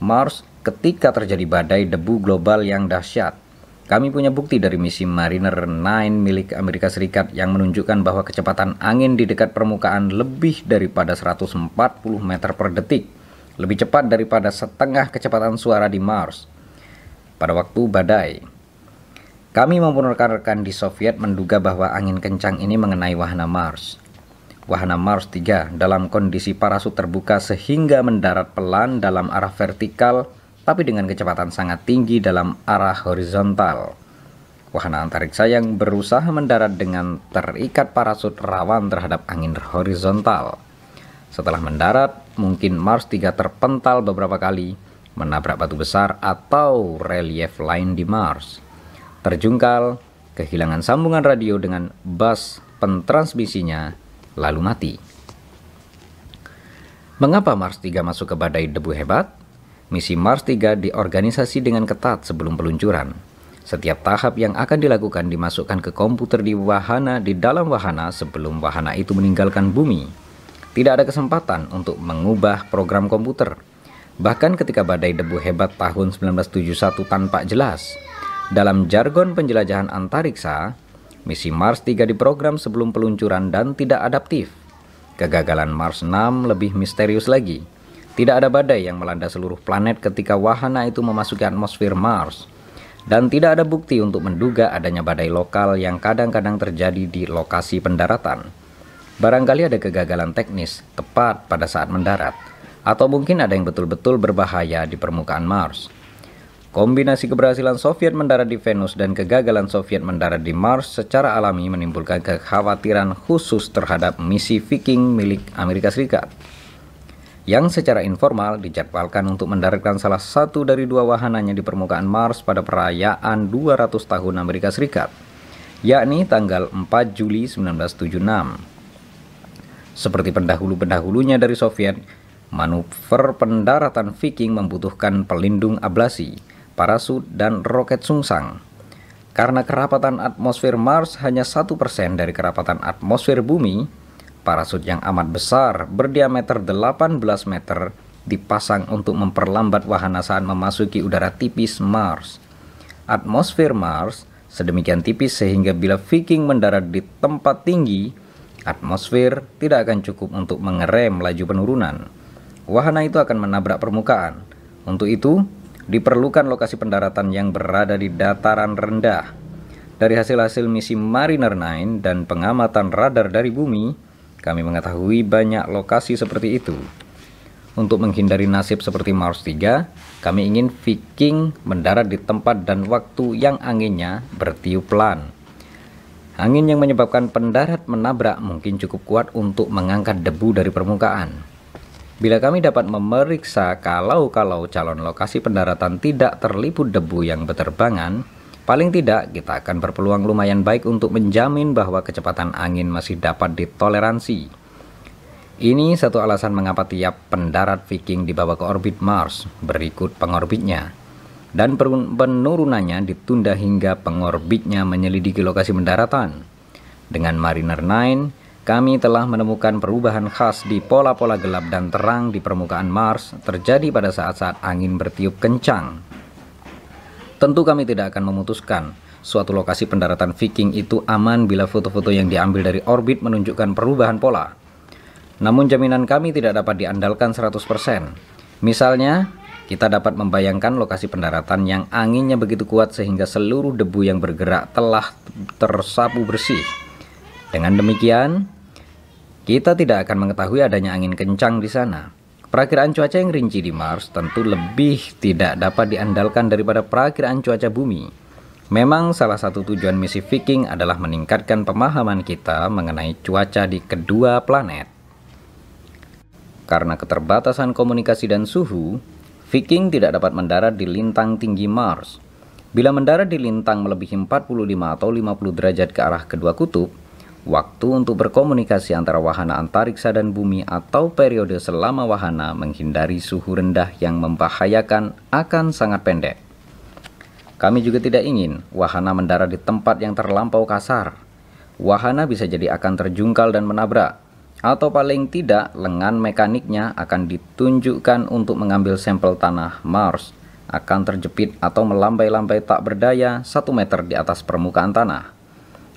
Mars ketika terjadi badai debu global yang dahsyat. Kami punya bukti dari misi Mariner 9 milik Amerika Serikat yang menunjukkan bahwa kecepatan angin di dekat permukaan lebih daripada 140 meter per detik, lebih cepat daripada setengah kecepatan suara di Mars. Pada waktu badai, kami maupun rekan-rekan di Soviet menduga bahwa angin kencang ini mengenai wahana Mars. Wahana Mars 3 dalam kondisi parasut terbuka sehingga mendarat pelan dalam arah vertikal tapi dengan kecepatan sangat tinggi dalam arah horizontal. Wahana antariksa yang berusaha mendarat dengan terikat parasut rawan terhadap angin horizontal. Setelah mendarat, mungkin Mars 3 terpental beberapa kali, menabrak batu besar atau relief lain di Mars. Terjungkal, kehilangan sambungan radio dengan bus pentransmisinya, lalu mati. Mengapa Mars 3 masuk ke badai debu hebat? Misi Mars 3 diorganisasi dengan ketat sebelum peluncuran. Setiap tahap yang akan dilakukan dimasukkan ke komputer di wahana di dalam wahana sebelum wahana itu meninggalkan bumi. Tidak ada kesempatan untuk mengubah program komputer. Bahkan ketika badai debu hebat tahun 1971 tanpa jelas. Dalam jargon penjelajahan antariksa, misi Mars 3 diprogram sebelum peluncuran dan tidak adaptif. Kegagalan Mars 6 lebih misterius lagi tidak ada badai yang melanda seluruh planet ketika wahana itu memasuki atmosfer Mars. Dan tidak ada bukti untuk menduga adanya badai lokal yang kadang-kadang terjadi di lokasi pendaratan. Barangkali ada kegagalan teknis tepat pada saat mendarat, atau mungkin ada yang betul-betul berbahaya di permukaan Mars. Kombinasi keberhasilan Soviet mendarat di Venus dan kegagalan Soviet mendarat di Mars secara alami menimbulkan kekhawatiran khusus terhadap misi Viking milik Amerika Serikat yang secara informal dijadwalkan untuk mendaratkan salah satu dari dua wahananya di permukaan Mars pada perayaan 200 tahun Amerika Serikat, yakni tanggal 4 Juli 1976. Seperti pendahulu-pendahulunya dari Soviet, manuver pendaratan Viking membutuhkan pelindung ablasi, parasut, dan roket sungsang. Karena kerapatan atmosfer Mars hanya satu persen dari kerapatan atmosfer bumi, Parasut yang amat besar berdiameter 18 meter dipasang untuk memperlambat wahana saat memasuki udara tipis Mars. Atmosfer Mars sedemikian tipis sehingga bila Viking mendarat di tempat tinggi, atmosfer tidak akan cukup untuk mengerem laju penurunan. Wahana itu akan menabrak permukaan. Untuk itu, diperlukan lokasi pendaratan yang berada di dataran rendah. Dari hasil-hasil misi Mariner 9 dan pengamatan radar dari bumi, kami mengetahui banyak lokasi seperti itu. Untuk menghindari nasib seperti Mars 3, kami ingin Viking mendarat di tempat dan waktu yang anginnya bertiup pelan. Angin yang menyebabkan pendarat menabrak mungkin cukup kuat untuk mengangkat debu dari permukaan. Bila kami dapat memeriksa kalau-kalau calon lokasi pendaratan tidak terliput debu yang berterbangan, Paling tidak, kita akan berpeluang lumayan baik untuk menjamin bahwa kecepatan angin masih dapat ditoleransi. Ini satu alasan mengapa tiap pendarat Viking dibawa ke orbit Mars, berikut pengorbitnya. Dan penurunannya ditunda hingga pengorbitnya menyelidiki lokasi pendaratan. Dengan Mariner 9, kami telah menemukan perubahan khas di pola-pola gelap dan terang di permukaan Mars terjadi pada saat-saat angin bertiup kencang Tentu kami tidak akan memutuskan suatu lokasi pendaratan Viking itu aman bila foto-foto yang diambil dari orbit menunjukkan perubahan pola. Namun jaminan kami tidak dapat diandalkan 100%. Misalnya, kita dapat membayangkan lokasi pendaratan yang anginnya begitu kuat sehingga seluruh debu yang bergerak telah tersapu bersih. Dengan demikian, kita tidak akan mengetahui adanya angin kencang di sana. Perakiraan cuaca yang rinci di Mars tentu lebih tidak dapat diandalkan daripada perakiraan cuaca bumi. Memang salah satu tujuan misi Viking adalah meningkatkan pemahaman kita mengenai cuaca di kedua planet. Karena keterbatasan komunikasi dan suhu, Viking tidak dapat mendarat di lintang tinggi Mars. Bila mendarat di lintang melebihi 45 atau 50 derajat ke arah kedua kutub, Waktu untuk berkomunikasi antara wahana antariksa dan bumi atau periode selama wahana menghindari suhu rendah yang membahayakan akan sangat pendek. Kami juga tidak ingin wahana mendarat di tempat yang terlampau kasar. Wahana bisa jadi akan terjungkal dan menabrak, atau paling tidak lengan mekaniknya akan ditunjukkan untuk mengambil sampel tanah Mars, akan terjepit atau melambai-lambai tak berdaya 1 meter di atas permukaan tanah.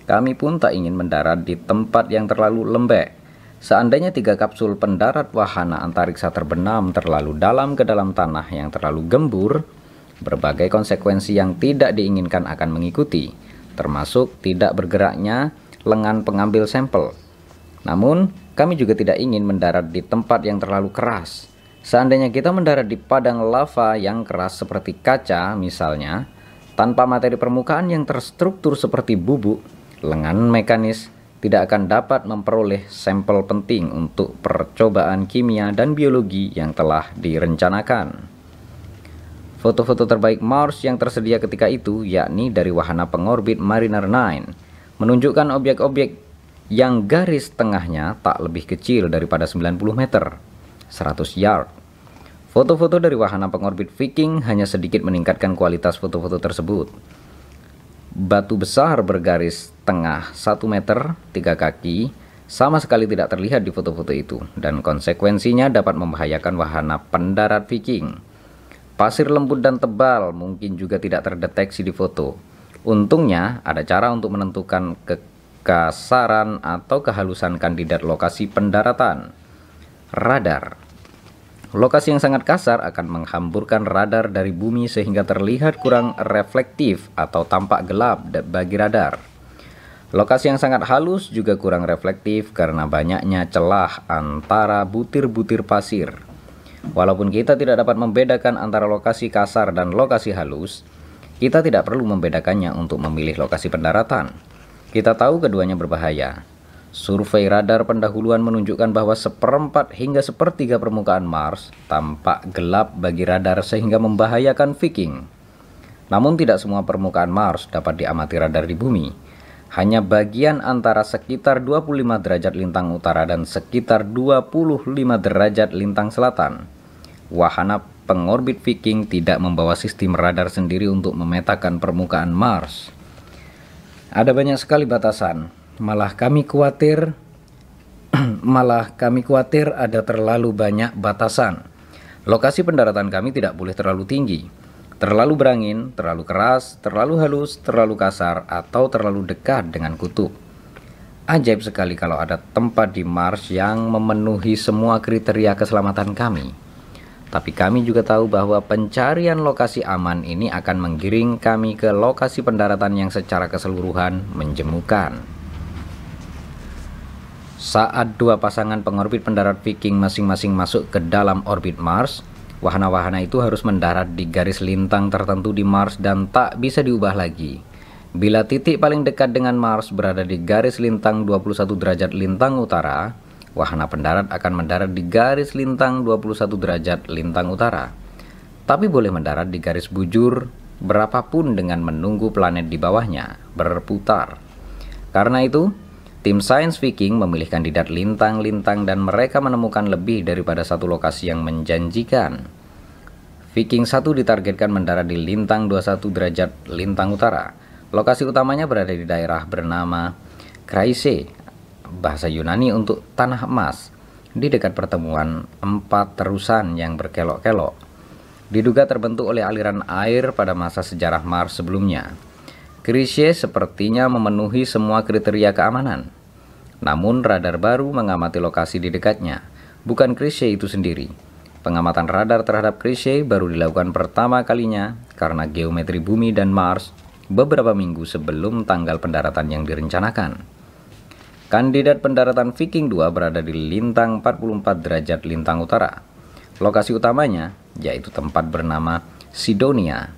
Kami pun tak ingin mendarat di tempat yang terlalu lembek. Seandainya tiga kapsul pendarat wahana antariksa terbenam terlalu dalam ke dalam tanah yang terlalu gembur, berbagai konsekuensi yang tidak diinginkan akan mengikuti, termasuk tidak bergeraknya lengan pengambil sampel. Namun, kami juga tidak ingin mendarat di tempat yang terlalu keras. Seandainya kita mendarat di padang lava yang keras seperti kaca misalnya, tanpa materi permukaan yang terstruktur seperti bubuk, lengan mekanis tidak akan dapat memperoleh sampel penting untuk percobaan kimia dan biologi yang telah direncanakan. Foto-foto terbaik Mars yang tersedia ketika itu yakni dari wahana pengorbit Mariner 9 menunjukkan objek-objek yang garis tengahnya tak lebih kecil daripada 90 meter, 100 yard. Foto-foto dari wahana pengorbit Viking hanya sedikit meningkatkan kualitas foto-foto tersebut batu besar bergaris tengah 1 meter 3 kaki sama sekali tidak terlihat di foto-foto itu dan konsekuensinya dapat membahayakan wahana pendarat Viking. Pasir lembut dan tebal mungkin juga tidak terdeteksi di foto. Untungnya ada cara untuk menentukan kekasaran atau kehalusan kandidat lokasi pendaratan. Radar Lokasi yang sangat kasar akan menghamburkan radar dari bumi sehingga terlihat kurang reflektif atau tampak gelap bagi radar. Lokasi yang sangat halus juga kurang reflektif karena banyaknya celah antara butir-butir pasir. Walaupun kita tidak dapat membedakan antara lokasi kasar dan lokasi halus, kita tidak perlu membedakannya untuk memilih lokasi pendaratan. Kita tahu keduanya berbahaya, Survei radar pendahuluan menunjukkan bahwa seperempat hingga sepertiga permukaan Mars tampak gelap bagi radar sehingga membahayakan Viking. Namun tidak semua permukaan Mars dapat diamati radar di bumi. Hanya bagian antara sekitar 25 derajat lintang utara dan sekitar 25 derajat lintang selatan. Wahana pengorbit Viking tidak membawa sistem radar sendiri untuk memetakan permukaan Mars. Ada banyak sekali batasan, Malah kami khawatir malah kami khawatir ada terlalu banyak batasan. Lokasi pendaratan kami tidak boleh terlalu tinggi, terlalu berangin, terlalu keras, terlalu halus, terlalu kasar, atau terlalu dekat dengan kutub. Ajaib sekali kalau ada tempat di Mars yang memenuhi semua kriteria keselamatan kami. Tapi kami juga tahu bahwa pencarian lokasi aman ini akan menggiring kami ke lokasi pendaratan yang secara keseluruhan menjemukan. Saat dua pasangan pengorbit pendarat Viking masing-masing masuk ke dalam orbit Mars, wahana-wahana itu harus mendarat di garis lintang tertentu di Mars dan tak bisa diubah lagi. Bila titik paling dekat dengan Mars berada di garis lintang 21 derajat lintang utara, wahana pendarat akan mendarat di garis lintang 21 derajat lintang utara. Tapi boleh mendarat di garis bujur berapapun dengan menunggu planet di bawahnya berputar. Karena itu, Tim Science Viking memilih kandidat lintang-lintang dan mereka menemukan lebih daripada satu lokasi yang menjanjikan. Viking 1 ditargetkan mendarat di lintang 21 derajat lintang utara. Lokasi utamanya berada di daerah bernama Kraise, bahasa Yunani untuk tanah emas, di dekat pertemuan empat terusan yang berkelok-kelok. Diduga terbentuk oleh aliran air pada masa sejarah Mars sebelumnya. Krisye sepertinya memenuhi semua kriteria keamanan. Namun radar baru mengamati lokasi di dekatnya, bukan Krisye itu sendiri. Pengamatan radar terhadap Krisye baru dilakukan pertama kalinya karena geometri bumi dan Mars beberapa minggu sebelum tanggal pendaratan yang direncanakan. Kandidat pendaratan Viking 2 berada di lintang 44 derajat lintang utara. Lokasi utamanya yaitu tempat bernama Sidonia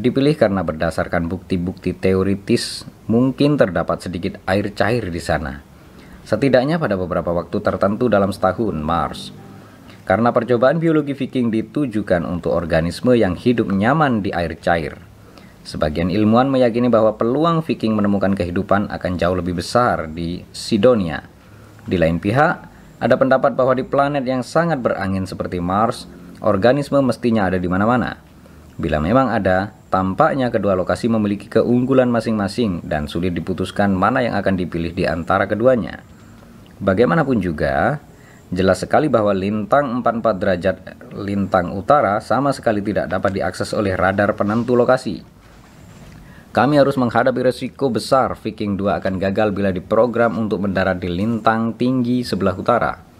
Dipilih karena berdasarkan bukti-bukti teoritis, mungkin terdapat sedikit air cair di sana. Setidaknya pada beberapa waktu tertentu dalam setahun, Mars. Karena percobaan biologi Viking ditujukan untuk organisme yang hidup nyaman di air cair. Sebagian ilmuwan meyakini bahwa peluang Viking menemukan kehidupan akan jauh lebih besar di Sidonia. Di lain pihak, ada pendapat bahwa di planet yang sangat berangin seperti Mars, organisme mestinya ada di mana-mana. Bila memang ada, tampaknya kedua lokasi memiliki keunggulan masing-masing dan sulit diputuskan mana yang akan dipilih di antara keduanya. Bagaimanapun juga, jelas sekali bahwa lintang 44 derajat lintang utara sama sekali tidak dapat diakses oleh radar penentu lokasi. Kami harus menghadapi resiko besar Viking 2 akan gagal bila diprogram untuk mendarat di lintang tinggi sebelah utara.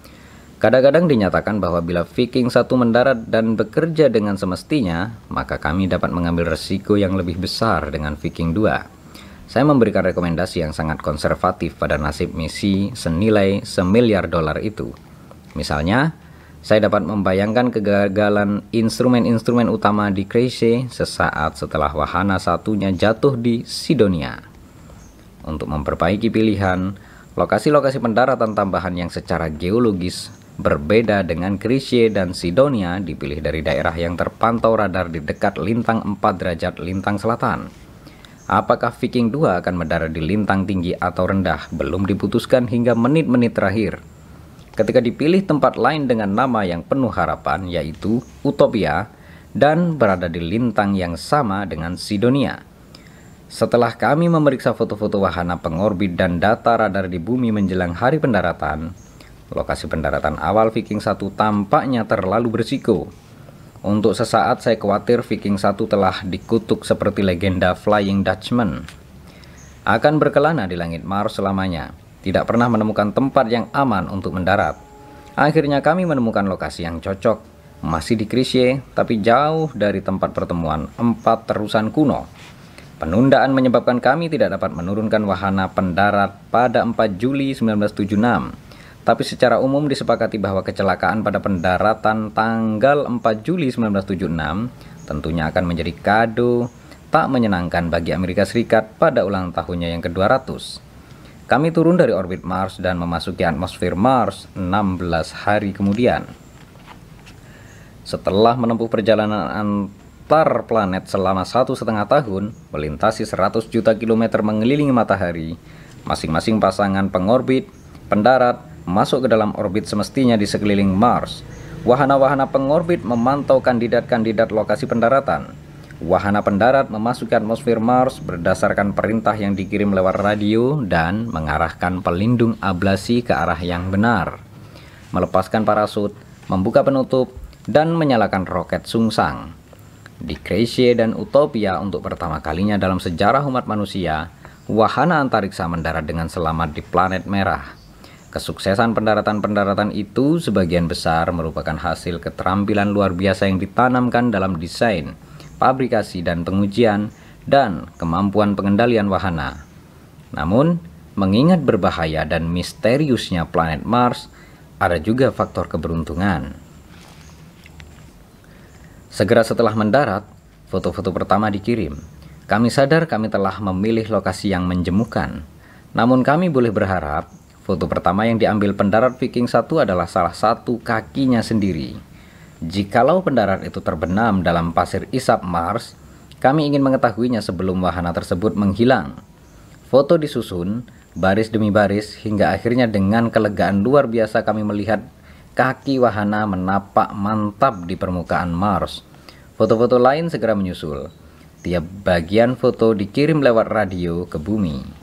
Kadang-kadang dinyatakan bahwa bila Viking satu mendarat dan bekerja dengan semestinya, maka kami dapat mengambil resiko yang lebih besar dengan Viking 2. Saya memberikan rekomendasi yang sangat konservatif pada nasib misi senilai semiliar dolar itu. Misalnya, saya dapat membayangkan kegagalan instrumen-instrumen utama di Crece sesaat setelah wahana satunya jatuh di Sidonia. Untuk memperbaiki pilihan, lokasi-lokasi pendaratan tambahan yang secara geologis Berbeda dengan Chrisie dan Sidonia dipilih dari daerah yang terpantau radar di dekat lintang 4 derajat lintang selatan. Apakah Viking 2 akan mendarat di lintang tinggi atau rendah belum diputuskan hingga menit-menit terakhir. Ketika dipilih tempat lain dengan nama yang penuh harapan yaitu Utopia dan berada di lintang yang sama dengan Sidonia. Setelah kami memeriksa foto-foto wahana pengorbit dan data radar di bumi menjelang hari pendaratan, Lokasi pendaratan awal Viking 1 tampaknya terlalu berisiko. Untuk sesaat saya khawatir Viking 1 telah dikutuk seperti legenda Flying Dutchman. Akan berkelana di langit Mars selamanya, tidak pernah menemukan tempat yang aman untuk mendarat. Akhirnya kami menemukan lokasi yang cocok, masih di Krisye, tapi jauh dari tempat pertemuan empat terusan kuno. Penundaan menyebabkan kami tidak dapat menurunkan wahana pendarat pada 4 Juli 1976. Tapi secara umum disepakati bahwa kecelakaan pada pendaratan tanggal 4 Juli 1976 tentunya akan menjadi kado tak menyenangkan bagi Amerika Serikat pada ulang tahunnya yang ke-200. Kami turun dari orbit Mars dan memasuki atmosfer Mars 16 hari kemudian. Setelah menempuh perjalanan antar planet selama satu setengah tahun, melintasi 100 juta kilometer mengelilingi matahari, masing-masing pasangan pengorbit, pendarat, masuk ke dalam orbit semestinya di sekeliling Mars. Wahana-wahana pengorbit memantau kandidat-kandidat lokasi pendaratan. Wahana pendarat memasuki atmosfer Mars berdasarkan perintah yang dikirim lewat radio dan mengarahkan pelindung ablasi ke arah yang benar. Melepaskan parasut, membuka penutup, dan menyalakan roket sungsang. Di Kresie dan Utopia untuk pertama kalinya dalam sejarah umat manusia, wahana antariksa mendarat dengan selamat di planet merah. Kesuksesan pendaratan-pendaratan itu sebagian besar merupakan hasil keterampilan luar biasa yang ditanamkan dalam desain, pabrikasi dan pengujian, dan kemampuan pengendalian wahana. Namun, mengingat berbahaya dan misteriusnya planet Mars, ada juga faktor keberuntungan. Segera setelah mendarat, foto-foto pertama dikirim. Kami sadar kami telah memilih lokasi yang menjemukan. Namun kami boleh berharap Foto pertama yang diambil pendarat Viking 1 adalah salah satu kakinya sendiri. Jikalau pendarat itu terbenam dalam pasir isap Mars, kami ingin mengetahuinya sebelum wahana tersebut menghilang. Foto disusun, baris demi baris, hingga akhirnya dengan kelegaan luar biasa kami melihat kaki wahana menapak mantap di permukaan Mars. Foto-foto lain segera menyusul. Tiap bagian foto dikirim lewat radio ke bumi.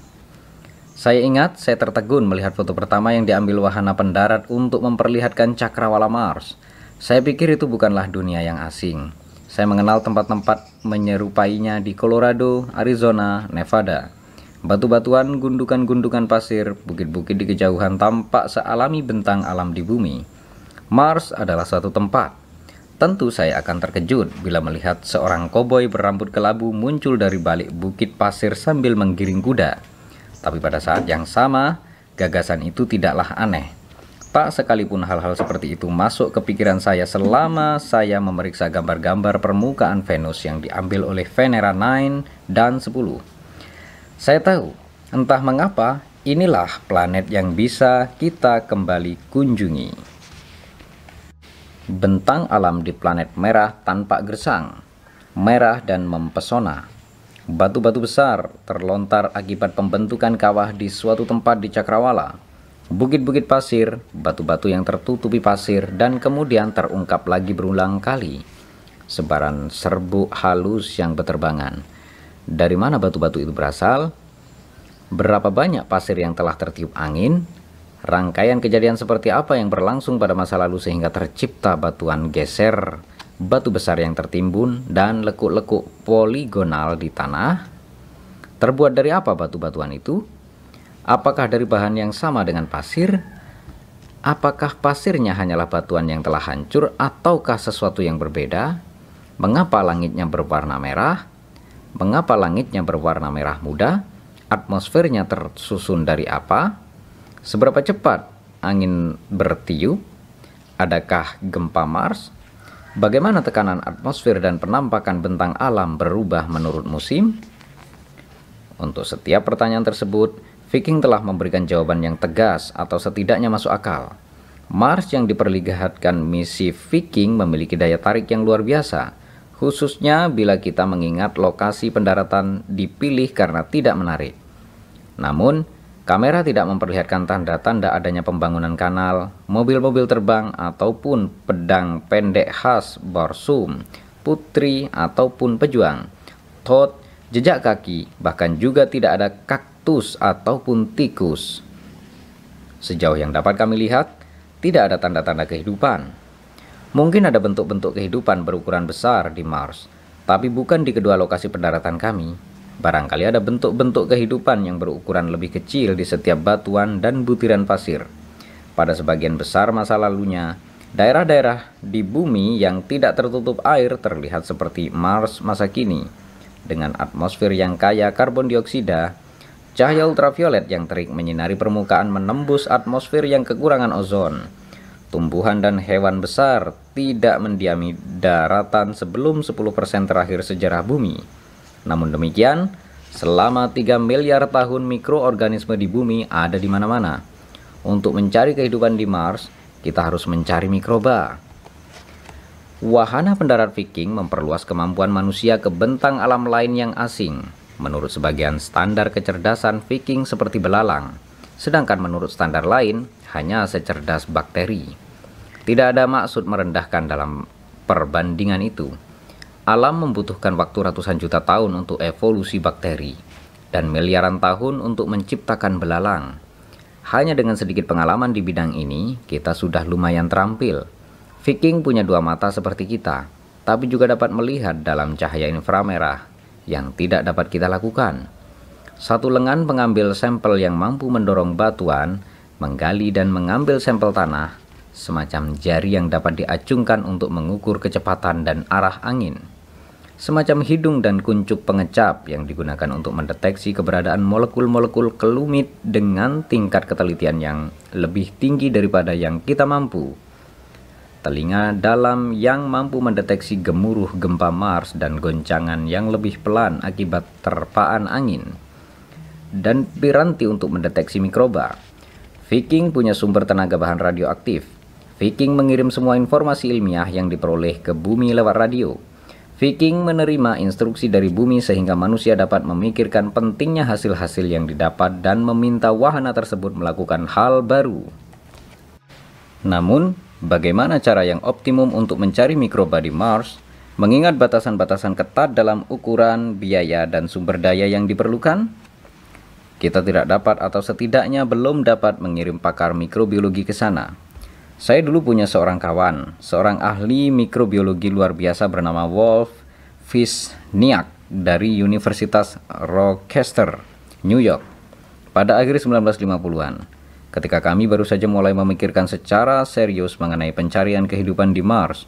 Saya ingat, saya tertegun melihat foto pertama yang diambil wahana pendarat untuk memperlihatkan cakrawala Mars. Saya pikir itu bukanlah dunia yang asing. Saya mengenal tempat-tempat menyerupainya di Colorado, Arizona, Nevada. Batu-batuan, gundukan-gundukan pasir, bukit-bukit di kejauhan tampak sealami bentang alam di bumi. Mars adalah suatu tempat. Tentu saya akan terkejut bila melihat seorang koboi berambut kelabu muncul dari balik bukit pasir sambil menggiring kuda. Tapi pada saat yang sama, gagasan itu tidaklah aneh. Tak sekalipun hal-hal seperti itu masuk ke pikiran saya selama saya memeriksa gambar-gambar permukaan Venus yang diambil oleh Venera 9 dan 10. Saya tahu, entah mengapa, inilah planet yang bisa kita kembali kunjungi. Bentang alam di planet merah tanpa gersang, merah dan mempesona Batu-batu besar terlontar akibat pembentukan kawah di suatu tempat di Cakrawala. Bukit-bukit pasir, batu-batu yang tertutupi pasir dan kemudian terungkap lagi berulang kali. Sebaran serbuk halus yang beterbangan. Dari mana batu-batu itu berasal? Berapa banyak pasir yang telah tertiup angin? Rangkaian kejadian seperti apa yang berlangsung pada masa lalu sehingga tercipta batuan geser batu besar yang tertimbun, dan lekuk-lekuk poligonal di tanah. Terbuat dari apa batu-batuan itu? Apakah dari bahan yang sama dengan pasir? Apakah pasirnya hanyalah batuan yang telah hancur ataukah sesuatu yang berbeda? Mengapa langitnya berwarna merah? Mengapa langitnya berwarna merah muda? Atmosfernya tersusun dari apa? Seberapa cepat angin bertiup? Adakah gempa Mars? Bagaimana tekanan atmosfer dan penampakan bentang alam berubah menurut musim? Untuk setiap pertanyaan tersebut, Viking telah memberikan jawaban yang tegas atau setidaknya masuk akal. Mars yang diperlihatkan misi Viking memiliki daya tarik yang luar biasa, khususnya bila kita mengingat lokasi pendaratan dipilih karena tidak menarik. Namun, Kamera tidak memperlihatkan tanda-tanda adanya pembangunan kanal, mobil-mobil terbang, ataupun pedang pendek khas Borsum, putri, ataupun pejuang, tod, jejak kaki, bahkan juga tidak ada kaktus ataupun tikus. Sejauh yang dapat kami lihat, tidak ada tanda-tanda kehidupan. Mungkin ada bentuk-bentuk kehidupan berukuran besar di Mars, tapi bukan di kedua lokasi pendaratan kami. Barangkali ada bentuk-bentuk kehidupan yang berukuran lebih kecil di setiap batuan dan butiran pasir. Pada sebagian besar masa lalunya, daerah-daerah di bumi yang tidak tertutup air terlihat seperti Mars masa kini, dengan atmosfer yang kaya karbon dioksida. Cahaya ultraviolet yang terik menyinari permukaan menembus atmosfer yang kekurangan ozon. Tumbuhan dan hewan besar tidak mendiami daratan sebelum 10% terakhir sejarah bumi. Namun demikian, selama 3 miliar tahun mikroorganisme di bumi ada di mana-mana. Untuk mencari kehidupan di Mars, kita harus mencari mikroba. Wahana pendarat Viking memperluas kemampuan manusia ke bentang alam lain yang asing. Menurut sebagian standar kecerdasan Viking seperti belalang, sedangkan menurut standar lain hanya secerdas bakteri. Tidak ada maksud merendahkan dalam perbandingan itu. Alam membutuhkan waktu ratusan juta tahun untuk evolusi bakteri dan miliaran tahun untuk menciptakan belalang. Hanya dengan sedikit pengalaman di bidang ini, kita sudah lumayan terampil. Viking punya dua mata seperti kita, tapi juga dapat melihat dalam cahaya inframerah yang tidak dapat kita lakukan. Satu lengan pengambil sampel yang mampu mendorong batuan, menggali dan mengambil sampel tanah semacam jari yang dapat diacungkan untuk mengukur kecepatan dan arah angin, semacam hidung dan kuncup pengecap yang digunakan untuk mendeteksi keberadaan molekul-molekul kelumit dengan tingkat ketelitian yang lebih tinggi daripada yang kita mampu. Telinga dalam yang mampu mendeteksi gemuruh gempa Mars dan goncangan yang lebih pelan akibat terpaan angin. Dan piranti untuk mendeteksi mikroba. Viking punya sumber tenaga bahan radioaktif Viking mengirim semua informasi ilmiah yang diperoleh ke bumi lewat radio. Viking menerima instruksi dari bumi sehingga manusia dapat memikirkan pentingnya hasil-hasil yang didapat dan meminta wahana tersebut melakukan hal baru. Namun, bagaimana cara yang optimum untuk mencari mikroba di Mars, mengingat batasan-batasan ketat dalam ukuran, biaya, dan sumber daya yang diperlukan? Kita tidak dapat atau setidaknya belum dapat mengirim pakar mikrobiologi ke sana. Saya dulu punya seorang kawan, seorang ahli mikrobiologi luar biasa bernama Wolf Fisniak dari Universitas Rochester, New York, pada akhir 1950-an. Ketika kami baru saja mulai memikirkan secara serius mengenai pencarian kehidupan di Mars,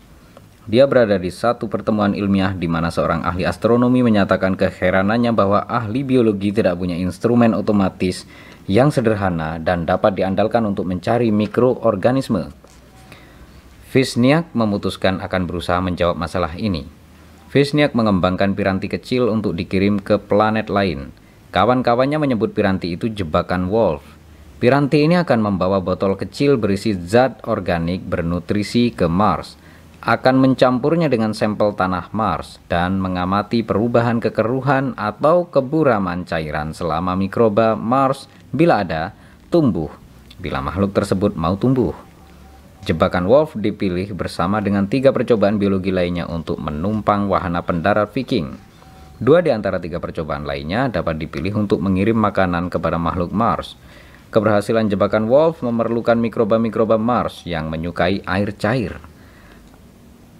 dia berada di satu pertemuan ilmiah di mana seorang ahli astronomi menyatakan keheranannya bahwa ahli biologi tidak punya instrumen otomatis yang sederhana dan dapat diandalkan untuk mencari mikroorganisme. Visniak memutuskan akan berusaha menjawab masalah ini. Visniak mengembangkan piranti kecil untuk dikirim ke planet lain. Kawan-kawannya menyebut piranti itu jebakan Wolf. Piranti ini akan membawa botol kecil berisi zat organik bernutrisi ke Mars, akan mencampurnya dengan sampel tanah Mars dan mengamati perubahan kekeruhan atau keburaman cairan selama mikroba Mars bila ada tumbuh, bila makhluk tersebut mau tumbuh. Jebakan Wolf dipilih bersama dengan tiga percobaan biologi lainnya untuk menumpang wahana pendarat Viking. Dua di antara tiga percobaan lainnya dapat dipilih untuk mengirim makanan kepada makhluk Mars. Keberhasilan jebakan Wolf memerlukan mikroba-mikroba Mars yang menyukai air cair.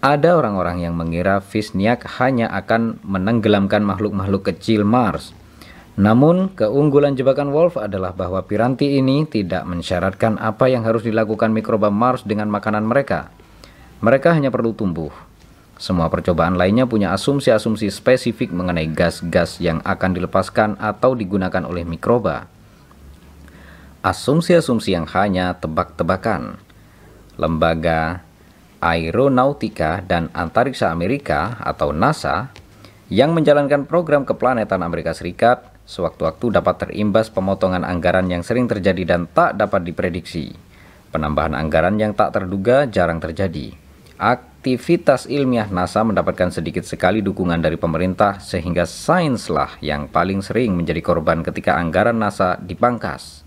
Ada orang-orang yang mengira Visniak hanya akan menenggelamkan makhluk-makhluk kecil Mars – namun, keunggulan jebakan Wolf adalah bahwa piranti ini tidak mensyaratkan apa yang harus dilakukan mikroba Mars dengan makanan mereka. Mereka hanya perlu tumbuh. Semua percobaan lainnya punya asumsi-asumsi spesifik mengenai gas-gas yang akan dilepaskan atau digunakan oleh mikroba. Asumsi-asumsi yang hanya tebak-tebakan. Lembaga Aeronautika dan Antariksa Amerika atau NASA yang menjalankan program keplanetan Amerika Serikat sewaktu-waktu dapat terimbas pemotongan anggaran yang sering terjadi dan tak dapat diprediksi. Penambahan anggaran yang tak terduga jarang terjadi. Aktivitas ilmiah NASA mendapatkan sedikit sekali dukungan dari pemerintah sehingga sainslah yang paling sering menjadi korban ketika anggaran NASA dipangkas.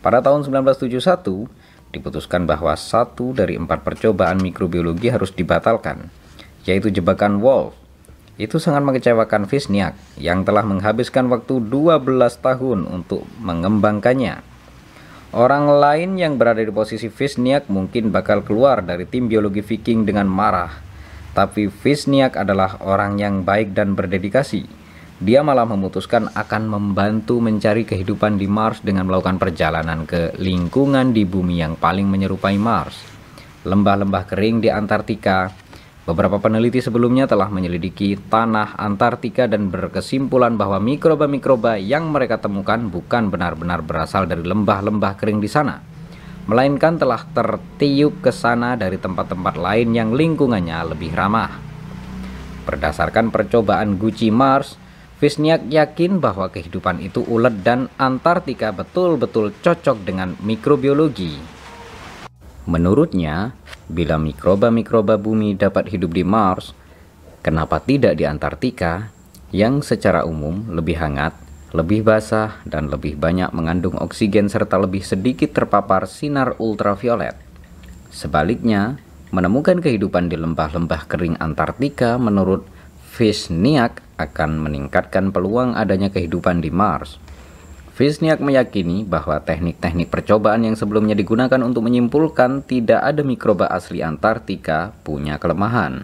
Pada tahun 1971, diputuskan bahwa satu dari empat percobaan mikrobiologi harus dibatalkan, yaitu jebakan Wolf itu sangat mengecewakan Visniak yang telah menghabiskan waktu 12 tahun untuk mengembangkannya. Orang lain yang berada di posisi Visniak mungkin bakal keluar dari tim biologi Viking dengan marah. Tapi Visniak adalah orang yang baik dan berdedikasi. Dia malah memutuskan akan membantu mencari kehidupan di Mars dengan melakukan perjalanan ke lingkungan di bumi yang paling menyerupai Mars. Lembah-lembah kering di Antartika, Beberapa peneliti sebelumnya telah menyelidiki tanah Antartika dan berkesimpulan bahwa mikroba-mikroba yang mereka temukan bukan benar-benar berasal dari lembah-lembah kering di sana, melainkan telah tertiup ke sana dari tempat-tempat lain yang lingkungannya lebih ramah. Berdasarkan percobaan Gucci Mars, Visniak yakin bahwa kehidupan itu ulet dan Antartika betul-betul cocok dengan mikrobiologi. Menurutnya, bila mikroba-mikroba bumi dapat hidup di Mars, kenapa tidak di Antartika yang secara umum lebih hangat, lebih basah, dan lebih banyak mengandung oksigen serta lebih sedikit terpapar sinar ultraviolet? Sebaliknya, menemukan kehidupan di lembah-lembah kering Antartika menurut Niak akan meningkatkan peluang adanya kehidupan di Mars. Visniak meyakini bahwa teknik-teknik percobaan yang sebelumnya digunakan untuk menyimpulkan tidak ada mikroba asli Antartika punya kelemahan.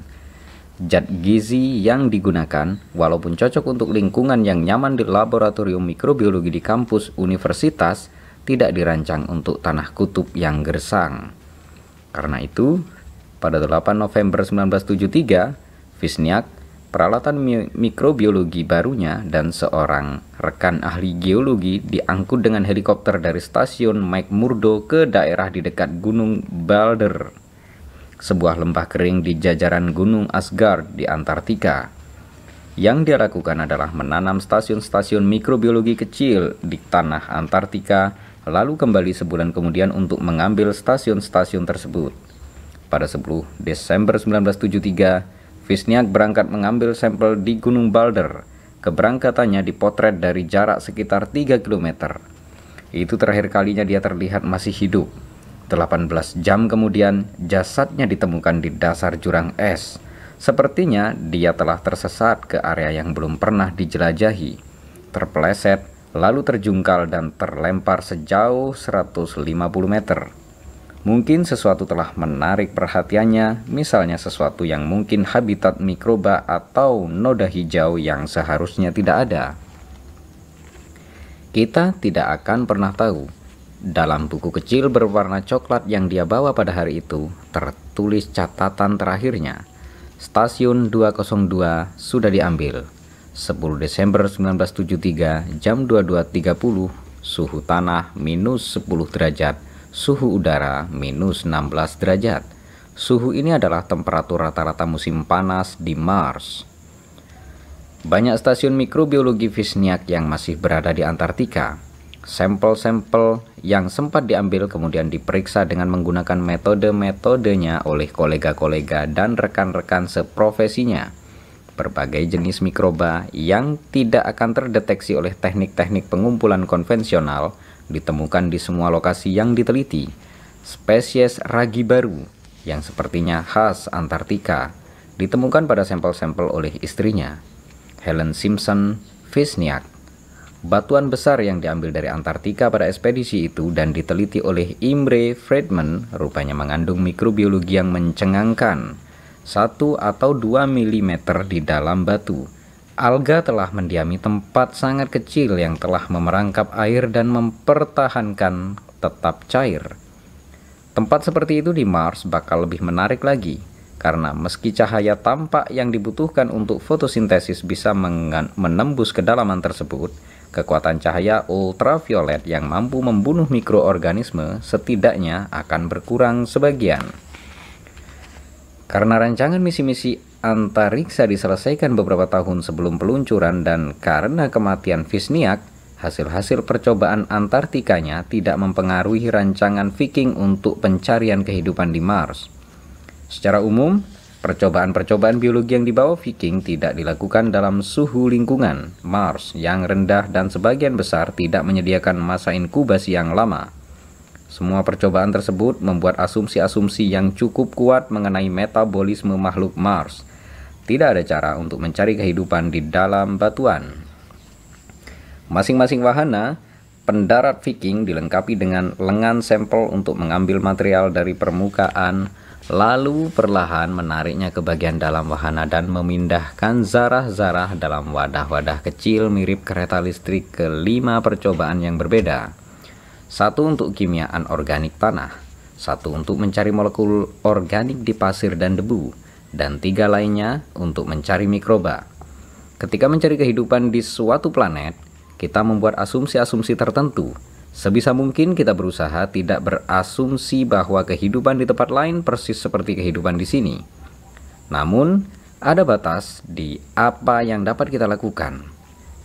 Zat gizi yang digunakan, walaupun cocok untuk lingkungan yang nyaman di laboratorium mikrobiologi di kampus universitas, tidak dirancang untuk tanah kutub yang gersang. Karena itu, pada 8 November 1973, Visniak peralatan mikrobiologi barunya dan seorang rekan ahli geologi diangkut dengan helikopter dari stasiun Mike Murdo ke daerah di dekat Gunung Balder, sebuah lembah kering di jajaran Gunung Asgard di Antartika. Yang dia lakukan adalah menanam stasiun-stasiun mikrobiologi kecil di tanah Antartika, lalu kembali sebulan kemudian untuk mengambil stasiun-stasiun tersebut. Pada 10 Desember 1973, Visniak berangkat mengambil sampel di Gunung Balder. Keberangkatannya dipotret dari jarak sekitar 3 km. Itu terakhir kalinya dia terlihat masih hidup. 18 jam kemudian, jasadnya ditemukan di dasar jurang es. Sepertinya dia telah tersesat ke area yang belum pernah dijelajahi. Terpeleset, lalu terjungkal dan terlempar sejauh 150 meter. Mungkin sesuatu telah menarik perhatiannya, misalnya sesuatu yang mungkin habitat mikroba atau noda hijau yang seharusnya tidak ada. Kita tidak akan pernah tahu. Dalam buku kecil berwarna coklat yang dia bawa pada hari itu, tertulis catatan terakhirnya. Stasiun 202 sudah diambil. 10 Desember 1973 jam 22.30 suhu tanah minus 10 derajat suhu udara minus 16 derajat. Suhu ini adalah temperatur rata-rata musim panas di Mars. Banyak stasiun mikrobiologi Visniak yang masih berada di Antartika. Sampel-sampel yang sempat diambil kemudian diperiksa dengan menggunakan metode-metodenya oleh kolega-kolega dan rekan-rekan seprofesinya. Berbagai jenis mikroba yang tidak akan terdeteksi oleh teknik-teknik pengumpulan konvensional – ditemukan di semua lokasi yang diteliti. Spesies ragi baru yang sepertinya khas Antartika ditemukan pada sampel-sampel oleh istrinya, Helen Simpson Visniak. Batuan besar yang diambil dari Antartika pada ekspedisi itu dan diteliti oleh Imre Friedman rupanya mengandung mikrobiologi yang mencengangkan, 1 atau 2 mm di dalam batu Alga telah mendiami tempat sangat kecil yang telah memerangkap air dan mempertahankan tetap cair. Tempat seperti itu di Mars bakal lebih menarik lagi, karena meski cahaya tampak yang dibutuhkan untuk fotosintesis bisa menembus kedalaman tersebut, kekuatan cahaya ultraviolet yang mampu membunuh mikroorganisme setidaknya akan berkurang sebagian. Karena rancangan misi-misi antariksa diselesaikan beberapa tahun sebelum peluncuran dan karena kematian Visniak, hasil-hasil percobaan Antartikanya tidak mempengaruhi rancangan Viking untuk pencarian kehidupan di Mars. Secara umum, percobaan-percobaan biologi yang dibawa Viking tidak dilakukan dalam suhu lingkungan Mars yang rendah dan sebagian besar tidak menyediakan masa inkubasi yang lama. Semua percobaan tersebut membuat asumsi-asumsi yang cukup kuat mengenai metabolisme makhluk Mars – tidak ada cara untuk mencari kehidupan di dalam batuan. Masing-masing wahana, pendarat Viking dilengkapi dengan lengan sampel untuk mengambil material dari permukaan, lalu perlahan menariknya ke bagian dalam wahana dan memindahkan zarah-zarah dalam wadah-wadah kecil mirip kereta listrik ke lima percobaan yang berbeda. Satu untuk kimiaan organik tanah, satu untuk mencari molekul organik di pasir dan debu, dan tiga lainnya untuk mencari mikroba. Ketika mencari kehidupan di suatu planet, kita membuat asumsi-asumsi tertentu. Sebisa mungkin kita berusaha tidak berasumsi bahwa kehidupan di tempat lain persis seperti kehidupan di sini. Namun, ada batas di apa yang dapat kita lakukan.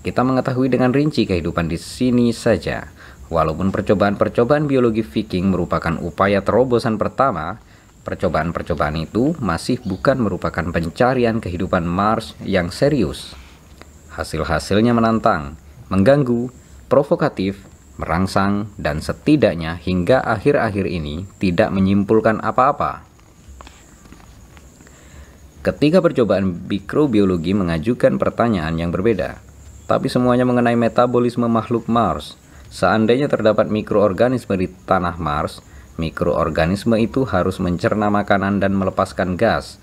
Kita mengetahui dengan rinci kehidupan di sini saja. Walaupun percobaan-percobaan biologi Viking merupakan upaya terobosan pertama, Percobaan-percobaan itu masih bukan merupakan pencarian kehidupan Mars yang serius. Hasil-hasilnya menantang, mengganggu, provokatif, merangsang, dan setidaknya hingga akhir-akhir ini tidak menyimpulkan apa-apa. Ketika percobaan mikrobiologi mengajukan pertanyaan yang berbeda, tapi semuanya mengenai metabolisme makhluk Mars, seandainya terdapat mikroorganisme di tanah Mars, Mikroorganisme itu harus mencerna makanan dan melepaskan gas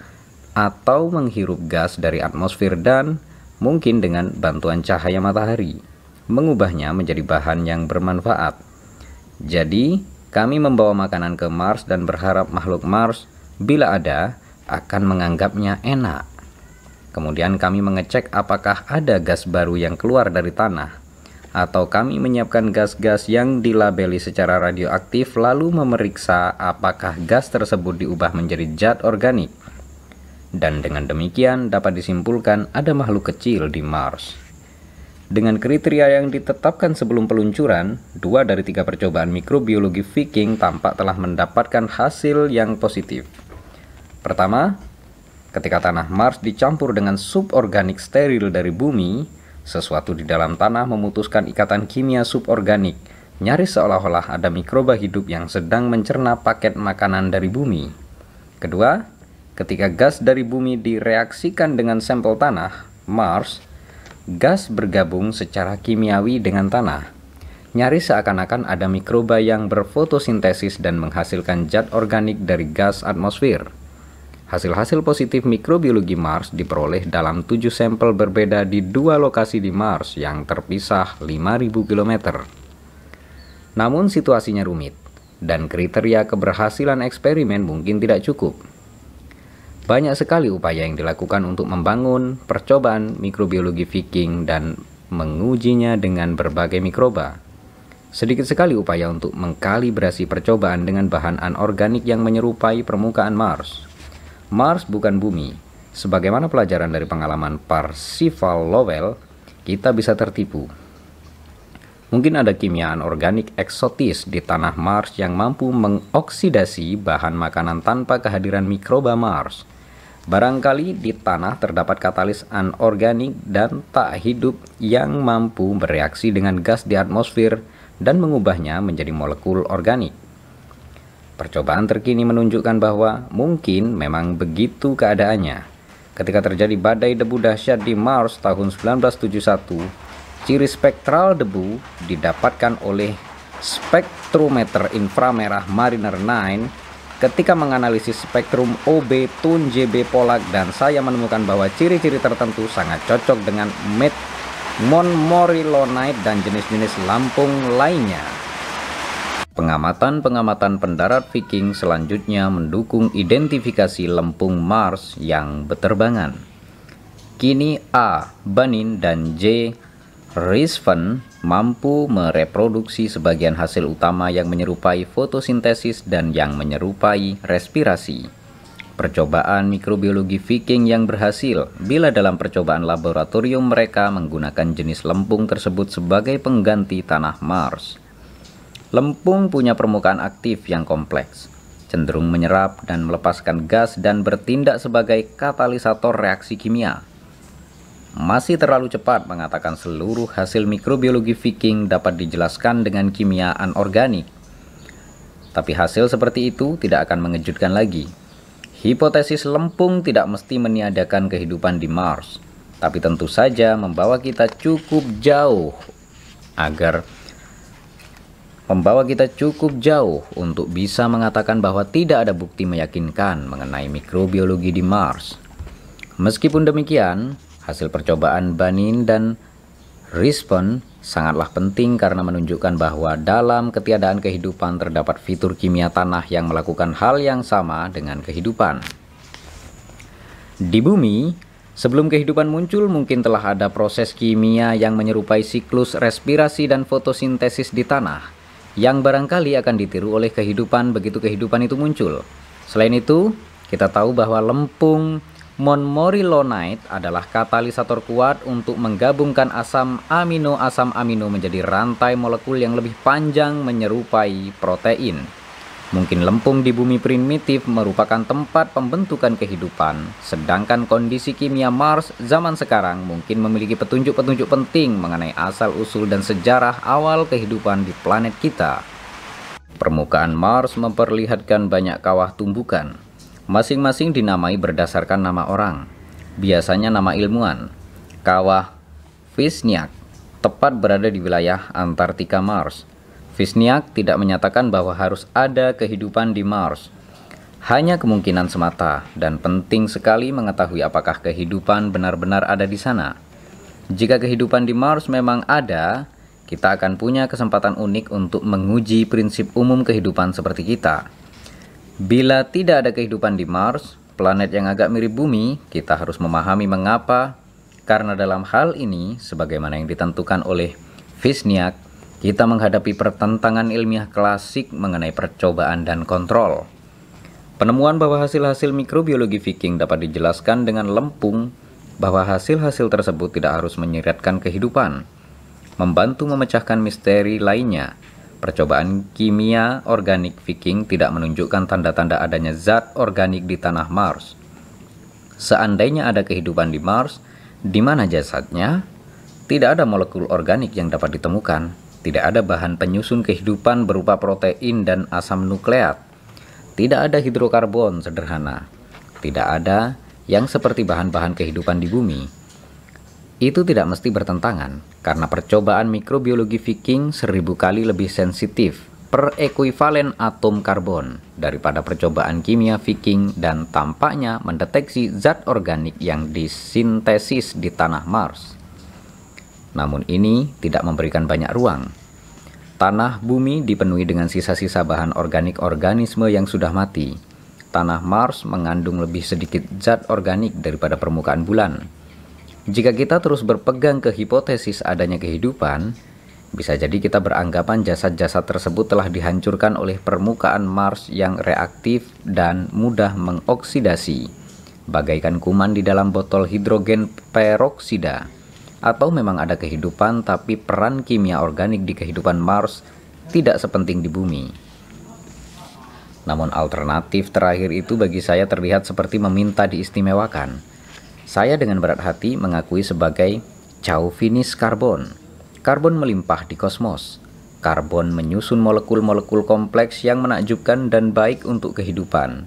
atau menghirup gas dari atmosfer dan mungkin dengan bantuan cahaya matahari mengubahnya menjadi bahan yang bermanfaat. Jadi, kami membawa makanan ke Mars dan berharap makhluk Mars bila ada akan menganggapnya enak. Kemudian kami mengecek apakah ada gas baru yang keluar dari tanah atau kami menyiapkan gas-gas yang dilabeli secara radioaktif lalu memeriksa apakah gas tersebut diubah menjadi zat organik. Dan dengan demikian dapat disimpulkan ada makhluk kecil di Mars. Dengan kriteria yang ditetapkan sebelum peluncuran, dua dari tiga percobaan mikrobiologi Viking tampak telah mendapatkan hasil yang positif. Pertama, ketika tanah Mars dicampur dengan suborganik steril dari bumi, sesuatu di dalam tanah memutuskan ikatan kimia suborganik, nyaris seolah-olah ada mikroba hidup yang sedang mencerna paket makanan dari bumi. Kedua, ketika gas dari bumi direaksikan dengan sampel tanah, Mars, gas bergabung secara kimiawi dengan tanah. Nyaris seakan-akan ada mikroba yang berfotosintesis dan menghasilkan zat organik dari gas atmosfer. Hasil-hasil positif mikrobiologi Mars diperoleh dalam tujuh sampel berbeda di dua lokasi di Mars yang terpisah 5.000 km. Namun situasinya rumit, dan kriteria keberhasilan eksperimen mungkin tidak cukup. Banyak sekali upaya yang dilakukan untuk membangun percobaan mikrobiologi Viking dan mengujinya dengan berbagai mikroba. Sedikit sekali upaya untuk mengkalibrasi percobaan dengan bahan anorganik yang menyerupai permukaan Mars. Mars bukan bumi. Sebagaimana pelajaran dari pengalaman Parsifal Lowell, kita bisa tertipu. Mungkin ada kimiaan organik eksotis di tanah Mars yang mampu mengoksidasi bahan makanan tanpa kehadiran mikroba Mars. Barangkali di tanah terdapat katalis anorganik dan tak hidup yang mampu bereaksi dengan gas di atmosfer dan mengubahnya menjadi molekul organik. Percobaan terkini menunjukkan bahwa mungkin memang begitu keadaannya. Ketika terjadi badai debu dahsyat di Mars tahun 1971, ciri spektral debu didapatkan oleh spektrometer inframerah Mariner 9 ketika menganalisis spektrum OB Tun JB Polak dan saya menemukan bahwa ciri-ciri tertentu sangat cocok dengan met Monmorilonite dan jenis-jenis lampung lainnya. Pengamatan-pengamatan pendarat Viking selanjutnya mendukung identifikasi lempung Mars yang beterbangan. Kini A. Banin dan J. Risven mampu mereproduksi sebagian hasil utama yang menyerupai fotosintesis dan yang menyerupai respirasi. Percobaan mikrobiologi Viking yang berhasil bila dalam percobaan laboratorium mereka menggunakan jenis lempung tersebut sebagai pengganti tanah Mars. Lempung punya permukaan aktif yang kompleks, cenderung menyerap dan melepaskan gas dan bertindak sebagai katalisator reaksi kimia. Masih terlalu cepat mengatakan seluruh hasil mikrobiologi Viking dapat dijelaskan dengan kimia anorganik. Tapi hasil seperti itu tidak akan mengejutkan lagi. Hipotesis lempung tidak mesti meniadakan kehidupan di Mars, tapi tentu saja membawa kita cukup jauh agar membawa kita cukup jauh untuk bisa mengatakan bahwa tidak ada bukti meyakinkan mengenai mikrobiologi di Mars. Meskipun demikian, hasil percobaan Banin dan Rispon sangatlah penting karena menunjukkan bahwa dalam ketiadaan kehidupan terdapat fitur kimia tanah yang melakukan hal yang sama dengan kehidupan. Di bumi, sebelum kehidupan muncul mungkin telah ada proses kimia yang menyerupai siklus respirasi dan fotosintesis di tanah yang barangkali akan ditiru oleh kehidupan begitu kehidupan itu muncul. Selain itu, kita tahu bahwa lempung monmorilonite adalah katalisator kuat untuk menggabungkan asam amino asam amino menjadi rantai molekul yang lebih panjang menyerupai protein. Mungkin lempung di bumi primitif merupakan tempat pembentukan kehidupan, sedangkan kondisi kimia Mars zaman sekarang mungkin memiliki petunjuk-petunjuk penting mengenai asal-usul dan sejarah awal kehidupan di planet kita. Permukaan Mars memperlihatkan banyak kawah tumbukan, masing-masing dinamai berdasarkan nama orang, biasanya nama ilmuwan. Kawah Visnyak tepat berada di wilayah Antartika Mars, Visniak tidak menyatakan bahwa harus ada kehidupan di Mars. Hanya kemungkinan semata, dan penting sekali mengetahui apakah kehidupan benar-benar ada di sana. Jika kehidupan di Mars memang ada, kita akan punya kesempatan unik untuk menguji prinsip umum kehidupan seperti kita. Bila tidak ada kehidupan di Mars, planet yang agak mirip bumi, kita harus memahami mengapa, karena dalam hal ini, sebagaimana yang ditentukan oleh Visniak, kita menghadapi pertentangan ilmiah klasik mengenai percobaan dan kontrol. Penemuan bahwa hasil-hasil mikrobiologi Viking dapat dijelaskan dengan lempung bahwa hasil-hasil tersebut tidak harus menyeretkan kehidupan, membantu memecahkan misteri lainnya. Percobaan kimia organik Viking tidak menunjukkan tanda-tanda adanya zat organik di tanah Mars. Seandainya ada kehidupan di Mars, di mana jasadnya? Tidak ada molekul organik yang dapat ditemukan. Tidak ada bahan penyusun kehidupan berupa protein dan asam nukleat. Tidak ada hidrokarbon sederhana. Tidak ada yang seperti bahan-bahan kehidupan di bumi. Itu tidak mesti bertentangan, karena percobaan mikrobiologi Viking seribu kali lebih sensitif per ekuivalen atom karbon daripada percobaan kimia Viking dan tampaknya mendeteksi zat organik yang disintesis di tanah Mars. Namun ini tidak memberikan banyak ruang. Tanah bumi dipenuhi dengan sisa-sisa bahan organik organisme yang sudah mati. Tanah Mars mengandung lebih sedikit zat organik daripada permukaan bulan. Jika kita terus berpegang ke hipotesis adanya kehidupan, bisa jadi kita beranggapan jasad-jasad tersebut telah dihancurkan oleh permukaan Mars yang reaktif dan mudah mengoksidasi, bagaikan kuman di dalam botol hidrogen peroksida atau memang ada kehidupan tapi peran kimia organik di kehidupan Mars tidak sepenting di bumi. Namun alternatif terakhir itu bagi saya terlihat seperti meminta diistimewakan. Saya dengan berat hati mengakui sebagai Chauvinis karbon. Karbon melimpah di kosmos. Karbon menyusun molekul-molekul kompleks yang menakjubkan dan baik untuk kehidupan.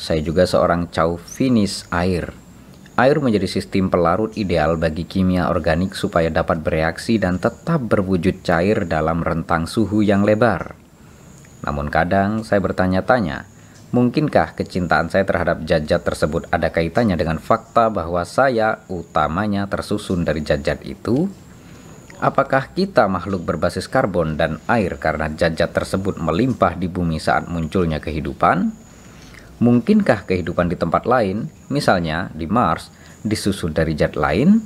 Saya juga seorang Chauvinis air Air menjadi sistem pelarut ideal bagi kimia organik supaya dapat bereaksi dan tetap berwujud cair dalam rentang suhu yang lebar. Namun kadang saya bertanya-tanya, mungkinkah kecintaan saya terhadap jajat tersebut ada kaitannya dengan fakta bahwa saya utamanya tersusun dari jajat itu? Apakah kita makhluk berbasis karbon dan air karena jajat tersebut melimpah di bumi saat munculnya kehidupan? Mungkinkah kehidupan di tempat lain, misalnya di Mars, disusun dari zat lain?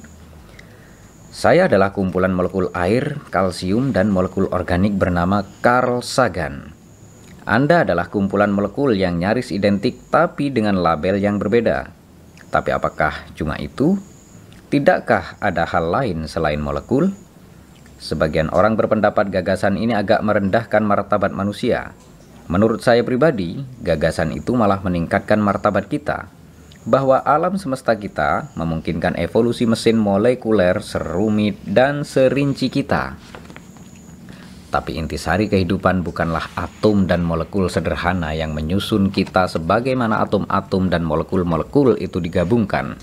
Saya adalah kumpulan molekul air, kalsium, dan molekul organik bernama Carl Sagan. Anda adalah kumpulan molekul yang nyaris identik tapi dengan label yang berbeda. Tapi apakah cuma itu? Tidakkah ada hal lain selain molekul? Sebagian orang berpendapat gagasan ini agak merendahkan martabat manusia, Menurut saya pribadi, gagasan itu malah meningkatkan martabat kita bahwa alam semesta kita memungkinkan evolusi mesin molekuler serumit dan serinci kita. Tapi intisari kehidupan bukanlah atom dan molekul sederhana yang menyusun kita sebagaimana atom-atom dan molekul-molekul itu digabungkan.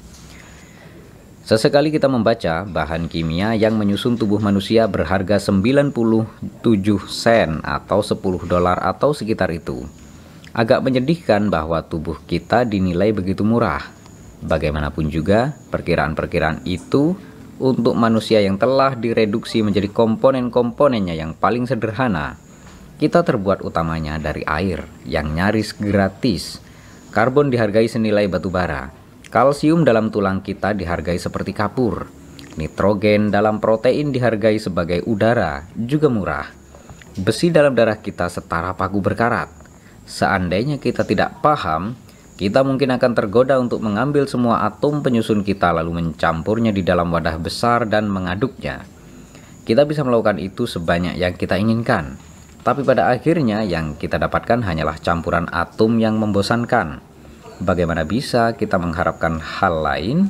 Sesekali kita membaca bahan kimia yang menyusun tubuh manusia berharga 97 sen atau 10 dolar atau sekitar itu. Agak menyedihkan bahwa tubuh kita dinilai begitu murah. Bagaimanapun juga, perkiraan-perkiraan itu untuk manusia yang telah direduksi menjadi komponen-komponennya yang paling sederhana. Kita terbuat utamanya dari air yang nyaris gratis. Karbon dihargai senilai batu bara Kalsium dalam tulang kita dihargai seperti kapur. Nitrogen dalam protein dihargai sebagai udara, juga murah. Besi dalam darah kita setara paku berkarat. Seandainya kita tidak paham, kita mungkin akan tergoda untuk mengambil semua atom penyusun kita lalu mencampurnya di dalam wadah besar dan mengaduknya. Kita bisa melakukan itu sebanyak yang kita inginkan, tapi pada akhirnya yang kita dapatkan hanyalah campuran atom yang membosankan. Bagaimana bisa kita mengharapkan hal lain?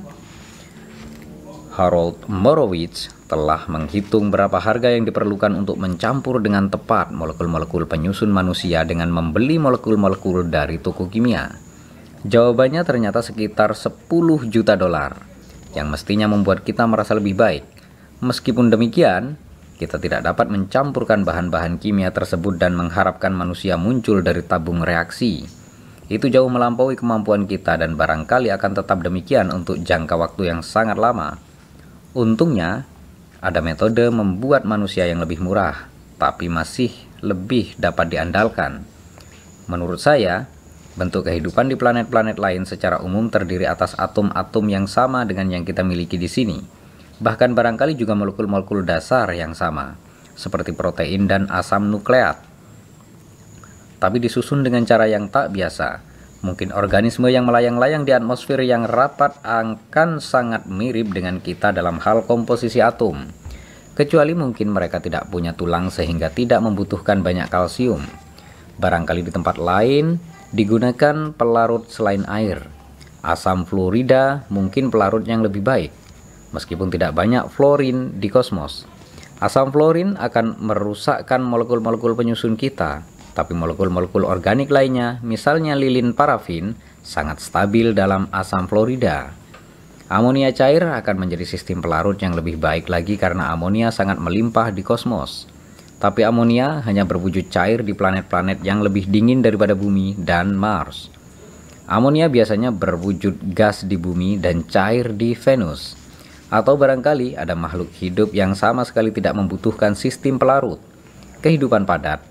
Harold Morowitz telah menghitung berapa harga yang diperlukan untuk mencampur dengan tepat molekul-molekul penyusun manusia dengan membeli molekul-molekul dari toko kimia. Jawabannya ternyata sekitar 10 juta dolar, yang mestinya membuat kita merasa lebih baik. Meskipun demikian, kita tidak dapat mencampurkan bahan-bahan kimia tersebut dan mengharapkan manusia muncul dari tabung reaksi. Itu jauh melampaui kemampuan kita dan barangkali akan tetap demikian untuk jangka waktu yang sangat lama. Untungnya, ada metode membuat manusia yang lebih murah, tapi masih lebih dapat diandalkan. Menurut saya, bentuk kehidupan di planet-planet lain secara umum terdiri atas atom-atom yang sama dengan yang kita miliki di sini. Bahkan barangkali juga molekul-molekul dasar yang sama, seperti protein dan asam nukleat tapi disusun dengan cara yang tak biasa. Mungkin organisme yang melayang-layang di atmosfer yang rapat akan sangat mirip dengan kita dalam hal komposisi atom. Kecuali mungkin mereka tidak punya tulang sehingga tidak membutuhkan banyak kalsium. Barangkali di tempat lain digunakan pelarut selain air. Asam fluorida mungkin pelarut yang lebih baik, meskipun tidak banyak fluorin di kosmos. Asam fluorin akan merusakkan molekul-molekul penyusun kita, tapi molekul-molekul organik lainnya, misalnya lilin parafin, sangat stabil dalam asam florida. Amonia cair akan menjadi sistem pelarut yang lebih baik lagi karena amonia sangat melimpah di kosmos. Tapi amonia hanya berwujud cair di planet-planet yang lebih dingin daripada bumi dan Mars. Amonia biasanya berwujud gas di bumi dan cair di Venus. Atau barangkali ada makhluk hidup yang sama sekali tidak membutuhkan sistem pelarut. Kehidupan padat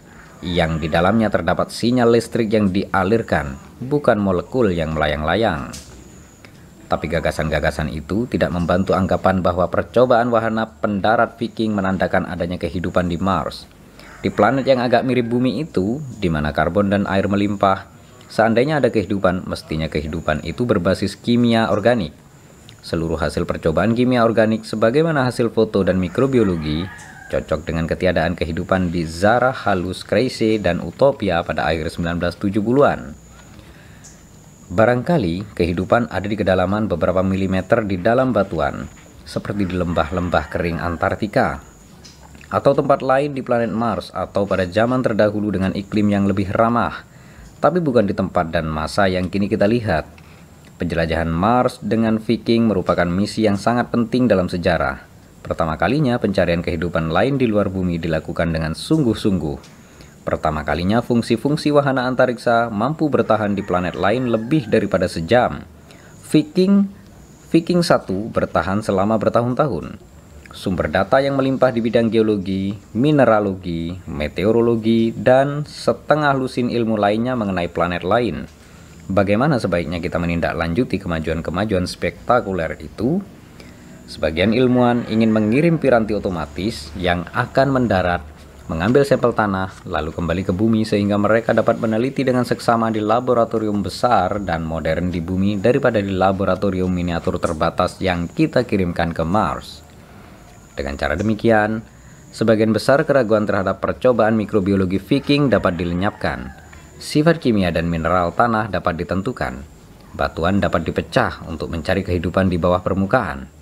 yang di dalamnya terdapat sinyal listrik yang dialirkan, bukan molekul yang melayang-layang. Tapi gagasan-gagasan itu tidak membantu anggapan bahwa percobaan wahana pendarat Viking menandakan adanya kehidupan di Mars. Di planet yang agak mirip bumi itu, di mana karbon dan air melimpah, seandainya ada kehidupan, mestinya kehidupan itu berbasis kimia organik. Seluruh hasil percobaan kimia organik sebagaimana hasil foto dan mikrobiologi cocok dengan ketiadaan kehidupan di Zara halus Crazy dan Utopia pada akhir 1970-an. Barangkali kehidupan ada di kedalaman beberapa milimeter di dalam batuan, seperti di lembah-lembah kering Antartika, atau tempat lain di planet Mars atau pada zaman terdahulu dengan iklim yang lebih ramah, tapi bukan di tempat dan masa yang kini kita lihat. Penjelajahan Mars dengan Viking merupakan misi yang sangat penting dalam sejarah Pertama kalinya, pencarian kehidupan lain di luar bumi dilakukan dengan sungguh-sungguh. Pertama kalinya, fungsi-fungsi wahana antariksa mampu bertahan di planet lain lebih daripada sejam. Viking Viking 1 bertahan selama bertahun-tahun. Sumber data yang melimpah di bidang geologi, mineralogi, meteorologi, dan setengah lusin ilmu lainnya mengenai planet lain. Bagaimana sebaiknya kita menindaklanjuti kemajuan-kemajuan spektakuler itu? Sebagian ilmuwan ingin mengirim piranti otomatis yang akan mendarat, mengambil sampel tanah, lalu kembali ke bumi sehingga mereka dapat meneliti dengan seksama di laboratorium besar dan modern di bumi daripada di laboratorium miniatur terbatas yang kita kirimkan ke Mars. Dengan cara demikian, sebagian besar keraguan terhadap percobaan mikrobiologi Viking dapat dilenyapkan. Sifat kimia dan mineral tanah dapat ditentukan. Batuan dapat dipecah untuk mencari kehidupan di bawah permukaan.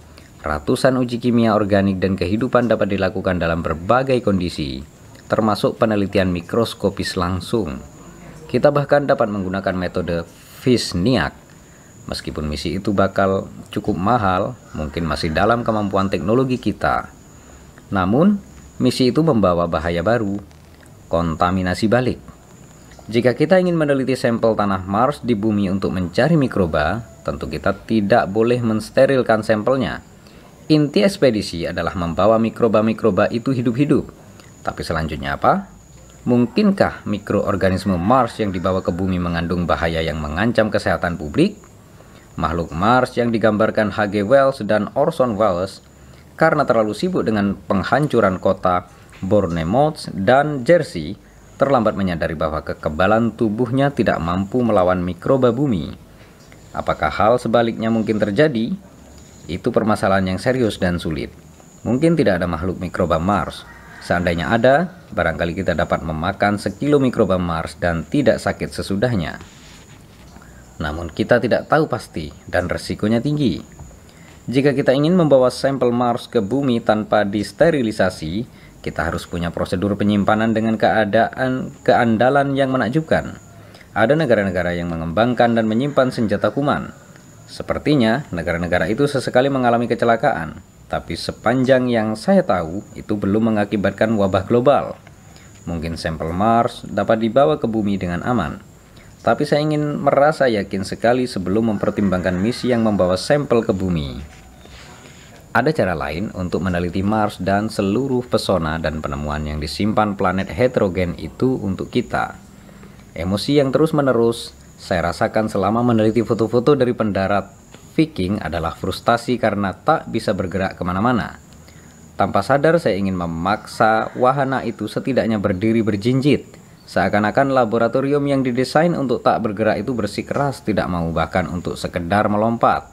Ratusan uji kimia organik dan kehidupan dapat dilakukan dalam berbagai kondisi, termasuk penelitian mikroskopis langsung. Kita bahkan dapat menggunakan metode Fisniak. Meskipun misi itu bakal cukup mahal, mungkin masih dalam kemampuan teknologi kita. Namun, misi itu membawa bahaya baru, kontaminasi balik. Jika kita ingin meneliti sampel tanah Mars di bumi untuk mencari mikroba, tentu kita tidak boleh mensterilkan sampelnya Inti ekspedisi adalah membawa mikroba-mikroba itu hidup-hidup. Tapi selanjutnya apa? Mungkinkah mikroorganisme Mars yang dibawa ke bumi mengandung bahaya yang mengancam kesehatan publik? Makhluk Mars yang digambarkan H.G. Wells dan Orson Welles karena terlalu sibuk dengan penghancuran kota Bournemouth dan Jersey terlambat menyadari bahwa kekebalan tubuhnya tidak mampu melawan mikroba bumi. Apakah hal sebaliknya mungkin terjadi? Itu permasalahan yang serius dan sulit. Mungkin tidak ada makhluk mikroba Mars. Seandainya ada, barangkali kita dapat memakan sekilo mikroba Mars dan tidak sakit sesudahnya. Namun kita tidak tahu pasti dan resikonya tinggi. Jika kita ingin membawa sampel Mars ke bumi tanpa disterilisasi, kita harus punya prosedur penyimpanan dengan keadaan keandalan yang menakjubkan. Ada negara-negara yang mengembangkan dan menyimpan senjata kuman, Sepertinya negara-negara itu sesekali mengalami kecelakaan, tapi sepanjang yang saya tahu itu belum mengakibatkan wabah global. Mungkin sampel Mars dapat dibawa ke bumi dengan aman. Tapi saya ingin merasa yakin sekali sebelum mempertimbangkan misi yang membawa sampel ke bumi. Ada cara lain untuk meneliti Mars dan seluruh pesona dan penemuan yang disimpan planet heterogen itu untuk kita. Emosi yang terus-menerus saya rasakan selama meneliti foto-foto dari pendarat Viking adalah frustasi karena tak bisa bergerak kemana-mana. Tanpa sadar saya ingin memaksa wahana itu setidaknya berdiri berjinjit. Seakan-akan laboratorium yang didesain untuk tak bergerak itu bersikeras tidak mau bahkan untuk sekedar melompat.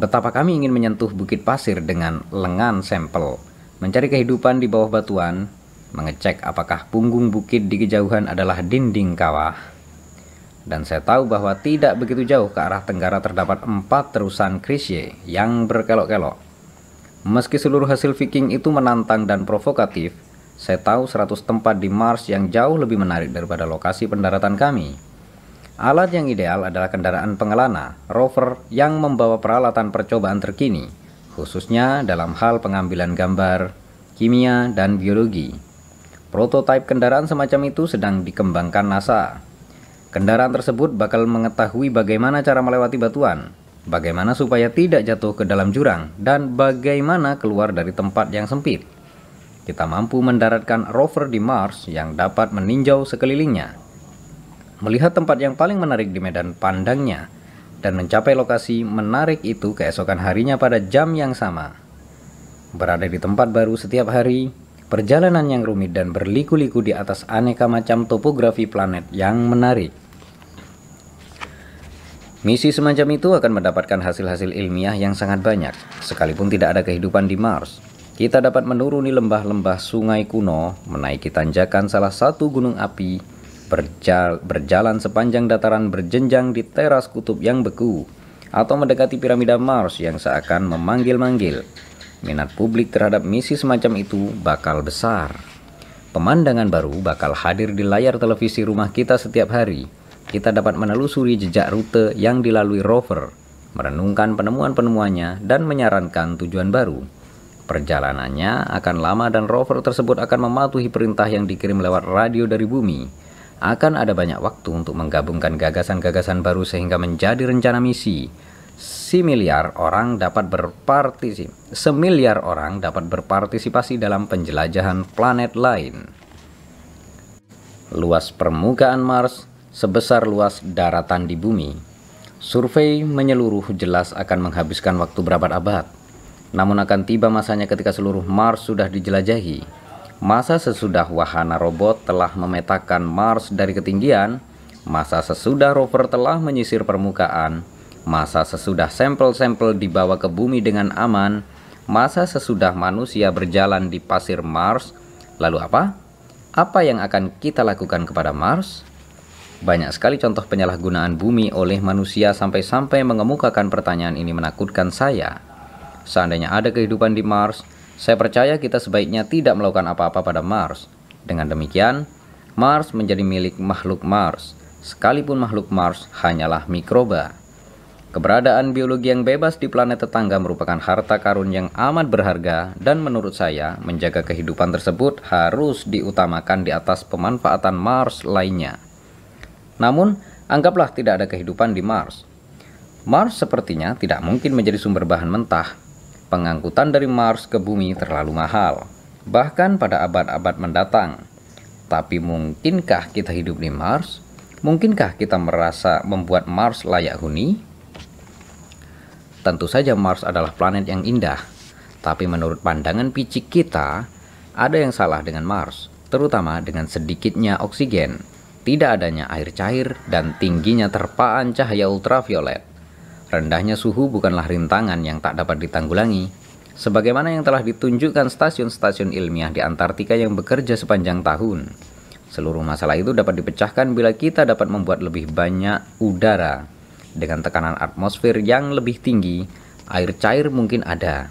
Betapa kami ingin menyentuh bukit pasir dengan lengan sampel, mencari kehidupan di bawah batuan, mengecek apakah punggung bukit di kejauhan adalah dinding kawah dan saya tahu bahwa tidak begitu jauh ke arah tenggara terdapat empat terusan Krisye yang berkelok-kelok. Meski seluruh hasil Viking itu menantang dan provokatif, saya tahu 100 tempat di Mars yang jauh lebih menarik daripada lokasi pendaratan kami. Alat yang ideal adalah kendaraan pengelana, rover yang membawa peralatan percobaan terkini, khususnya dalam hal pengambilan gambar, kimia, dan biologi. Prototipe kendaraan semacam itu sedang dikembangkan NASA Kendaraan tersebut bakal mengetahui bagaimana cara melewati batuan, bagaimana supaya tidak jatuh ke dalam jurang, dan bagaimana keluar dari tempat yang sempit. Kita mampu mendaratkan rover di Mars yang dapat meninjau sekelilingnya, melihat tempat yang paling menarik di medan pandangnya, dan mencapai lokasi menarik itu keesokan harinya pada jam yang sama. Berada di tempat baru setiap hari, perjalanan yang rumit dan berliku-liku di atas aneka macam topografi planet yang menarik. Misi semacam itu akan mendapatkan hasil-hasil ilmiah yang sangat banyak, sekalipun tidak ada kehidupan di Mars. Kita dapat menuruni lembah-lembah sungai kuno, menaiki tanjakan salah satu gunung api, berjalan sepanjang dataran berjenjang di teras kutub yang beku, atau mendekati piramida Mars yang seakan memanggil-manggil. Minat publik terhadap misi semacam itu bakal besar. Pemandangan baru bakal hadir di layar televisi rumah kita setiap hari kita dapat menelusuri jejak rute yang dilalui rover, merenungkan penemuan-penemuannya, dan menyarankan tujuan baru. Perjalanannya akan lama dan rover tersebut akan mematuhi perintah yang dikirim lewat radio dari bumi. Akan ada banyak waktu untuk menggabungkan gagasan-gagasan baru sehingga menjadi rencana misi. Similiar orang dapat berpartisipasi, semiliar orang dapat berpartisipasi dalam penjelajahan planet lain. Luas permukaan Mars sebesar luas daratan di bumi. Survei menyeluruh jelas akan menghabiskan waktu berabad-abad. Namun akan tiba masanya ketika seluruh Mars sudah dijelajahi. Masa sesudah wahana robot telah memetakan Mars dari ketinggian, masa sesudah rover telah menyisir permukaan, masa sesudah sampel-sampel dibawa ke bumi dengan aman, masa sesudah manusia berjalan di pasir Mars, lalu apa? Apa yang akan kita lakukan kepada Mars? Banyak sekali contoh penyalahgunaan bumi oleh manusia sampai-sampai mengemukakan pertanyaan ini menakutkan saya. Seandainya ada kehidupan di Mars, saya percaya kita sebaiknya tidak melakukan apa-apa pada Mars. Dengan demikian, Mars menjadi milik makhluk Mars, sekalipun makhluk Mars hanyalah mikroba. Keberadaan biologi yang bebas di planet tetangga merupakan harta karun yang amat berharga dan menurut saya menjaga kehidupan tersebut harus diutamakan di atas pemanfaatan Mars lainnya. Namun, anggaplah tidak ada kehidupan di Mars. Mars sepertinya tidak mungkin menjadi sumber bahan mentah. Pengangkutan dari Mars ke bumi terlalu mahal, bahkan pada abad-abad mendatang. Tapi mungkinkah kita hidup di Mars? Mungkinkah kita merasa membuat Mars layak huni? Tentu saja Mars adalah planet yang indah, tapi menurut pandangan picik kita, ada yang salah dengan Mars, terutama dengan sedikitnya oksigen tidak adanya air cair, dan tingginya terpaan cahaya ultraviolet. Rendahnya suhu bukanlah rintangan yang tak dapat ditanggulangi. Sebagaimana yang telah ditunjukkan stasiun-stasiun ilmiah di Antartika yang bekerja sepanjang tahun. Seluruh masalah itu dapat dipecahkan bila kita dapat membuat lebih banyak udara. Dengan tekanan atmosfer yang lebih tinggi, air cair mungkin ada,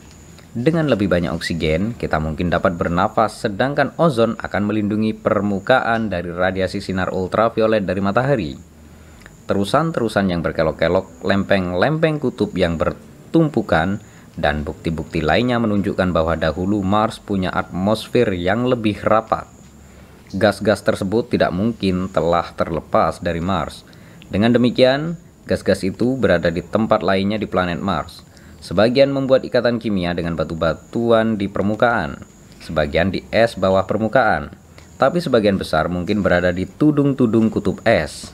dengan lebih banyak oksigen, kita mungkin dapat bernafas, sedangkan ozon akan melindungi permukaan dari radiasi sinar ultraviolet dari matahari. Terusan-terusan yang berkelok-kelok, lempeng-lempeng kutub yang bertumpukan, dan bukti-bukti lainnya menunjukkan bahwa dahulu Mars punya atmosfer yang lebih rapat. Gas-gas tersebut tidak mungkin telah terlepas dari Mars. Dengan demikian, gas-gas itu berada di tempat lainnya di planet Mars Sebagian membuat ikatan kimia dengan batu-batuan di permukaan, sebagian di es bawah permukaan, tapi sebagian besar mungkin berada di tudung-tudung kutub es.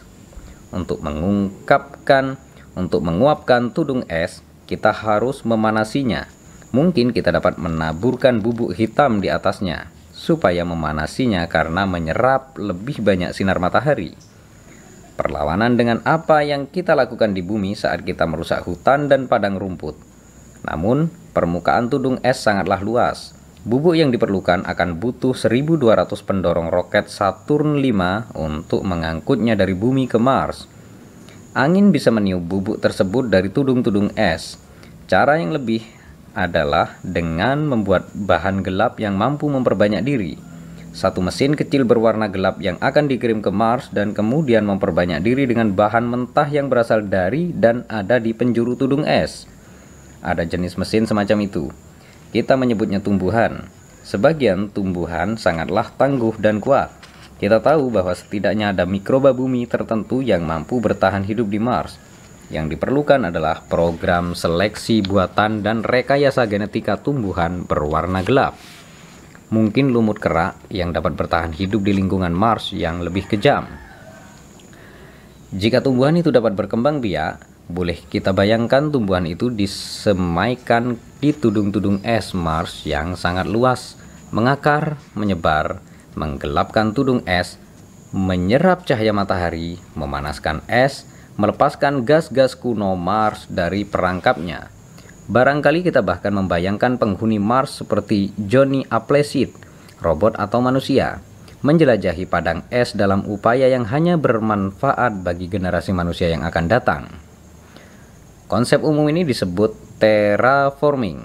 Untuk mengungkapkan, untuk menguapkan tudung es, kita harus memanasinya. Mungkin kita dapat menaburkan bubuk hitam di atasnya supaya memanasinya karena menyerap lebih banyak sinar matahari. Perlawanan dengan apa yang kita lakukan di bumi saat kita merusak hutan dan padang rumput namun, permukaan tudung es sangatlah luas. Bubuk yang diperlukan akan butuh 1200 pendorong roket Saturn V untuk mengangkutnya dari bumi ke Mars. Angin bisa meniup bubuk tersebut dari tudung-tudung es. Cara yang lebih adalah dengan membuat bahan gelap yang mampu memperbanyak diri. Satu mesin kecil berwarna gelap yang akan dikirim ke Mars dan kemudian memperbanyak diri dengan bahan mentah yang berasal dari dan ada di penjuru tudung es ada jenis mesin semacam itu. Kita menyebutnya tumbuhan. Sebagian tumbuhan sangatlah tangguh dan kuat. Kita tahu bahwa setidaknya ada mikroba bumi tertentu yang mampu bertahan hidup di Mars. Yang diperlukan adalah program seleksi buatan dan rekayasa genetika tumbuhan berwarna gelap. Mungkin lumut kerak yang dapat bertahan hidup di lingkungan Mars yang lebih kejam. Jika tumbuhan itu dapat berkembang biak, boleh kita bayangkan tumbuhan itu disemaikan di tudung-tudung es Mars yang sangat luas, mengakar, menyebar, menggelapkan tudung es, menyerap cahaya matahari, memanaskan es, melepaskan gas-gas kuno Mars dari perangkapnya. Barangkali kita bahkan membayangkan penghuni Mars seperti Johnny Appleseed, robot atau manusia, menjelajahi padang es dalam upaya yang hanya bermanfaat bagi generasi manusia yang akan datang. Konsep umum ini disebut terraforming,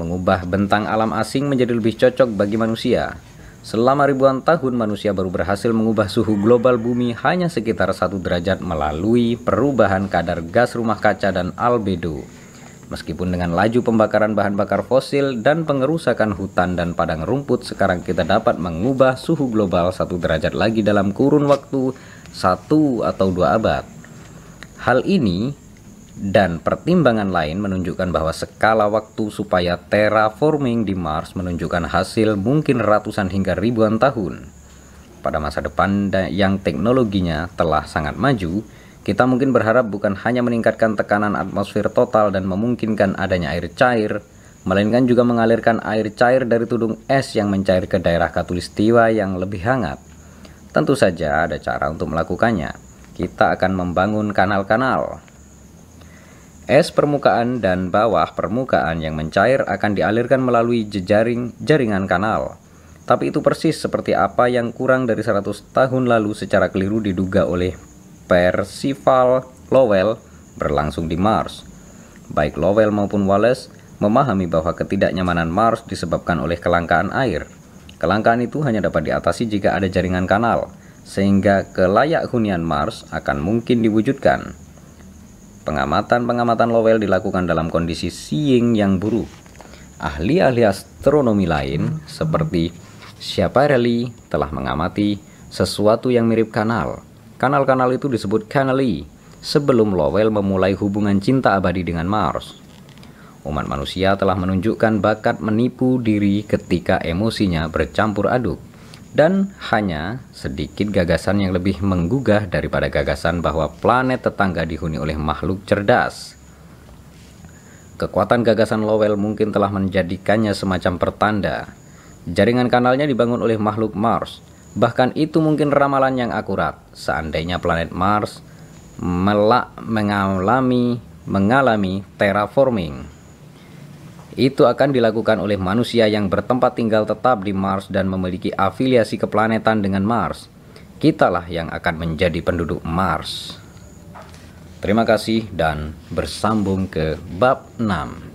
mengubah bentang alam asing menjadi lebih cocok bagi manusia. Selama ribuan tahun manusia baru berhasil mengubah suhu global bumi hanya sekitar satu derajat melalui perubahan kadar gas rumah kaca dan albedo. Meskipun dengan laju pembakaran bahan bakar fosil dan pengerusakan hutan dan padang rumput, sekarang kita dapat mengubah suhu global satu derajat lagi dalam kurun waktu satu atau dua abad. Hal ini dan pertimbangan lain menunjukkan bahwa skala waktu supaya terraforming di Mars menunjukkan hasil mungkin ratusan hingga ribuan tahun. Pada masa depan yang teknologinya telah sangat maju, kita mungkin berharap bukan hanya meningkatkan tekanan atmosfer total dan memungkinkan adanya air cair, melainkan juga mengalirkan air cair dari tudung es yang mencair ke daerah katulistiwa yang lebih hangat. Tentu saja ada cara untuk melakukannya. Kita akan membangun kanal-kanal. Es permukaan dan bawah permukaan yang mencair akan dialirkan melalui jejaring jaringan kanal. Tapi itu persis seperti apa yang kurang dari 100 tahun lalu secara keliru diduga oleh Percival Lowell berlangsung di Mars. Baik Lowell maupun Wallace memahami bahwa ketidaknyamanan Mars disebabkan oleh kelangkaan air. Kelangkaan itu hanya dapat diatasi jika ada jaringan kanal, sehingga kelayak hunian Mars akan mungkin diwujudkan. Pengamatan-pengamatan Lowell dilakukan dalam kondisi seeing yang buruk. Ahli-ahli astronomi lain seperti Schiaparelli telah mengamati sesuatu yang mirip kanal. Kanal-kanal itu disebut canali sebelum Lowell memulai hubungan cinta abadi dengan Mars. Umat manusia telah menunjukkan bakat menipu diri ketika emosinya bercampur aduk dan hanya sedikit gagasan yang lebih menggugah daripada gagasan bahwa planet tetangga dihuni oleh makhluk cerdas. Kekuatan gagasan Lowell mungkin telah menjadikannya semacam pertanda. Jaringan kanalnya dibangun oleh makhluk Mars. Bahkan itu mungkin ramalan yang akurat. Seandainya planet Mars melak mengalami mengalami terraforming. Itu akan dilakukan oleh manusia yang bertempat tinggal tetap di Mars dan memiliki afiliasi keplanetan dengan Mars. Kitalah yang akan menjadi penduduk Mars. Terima kasih dan bersambung ke bab 6.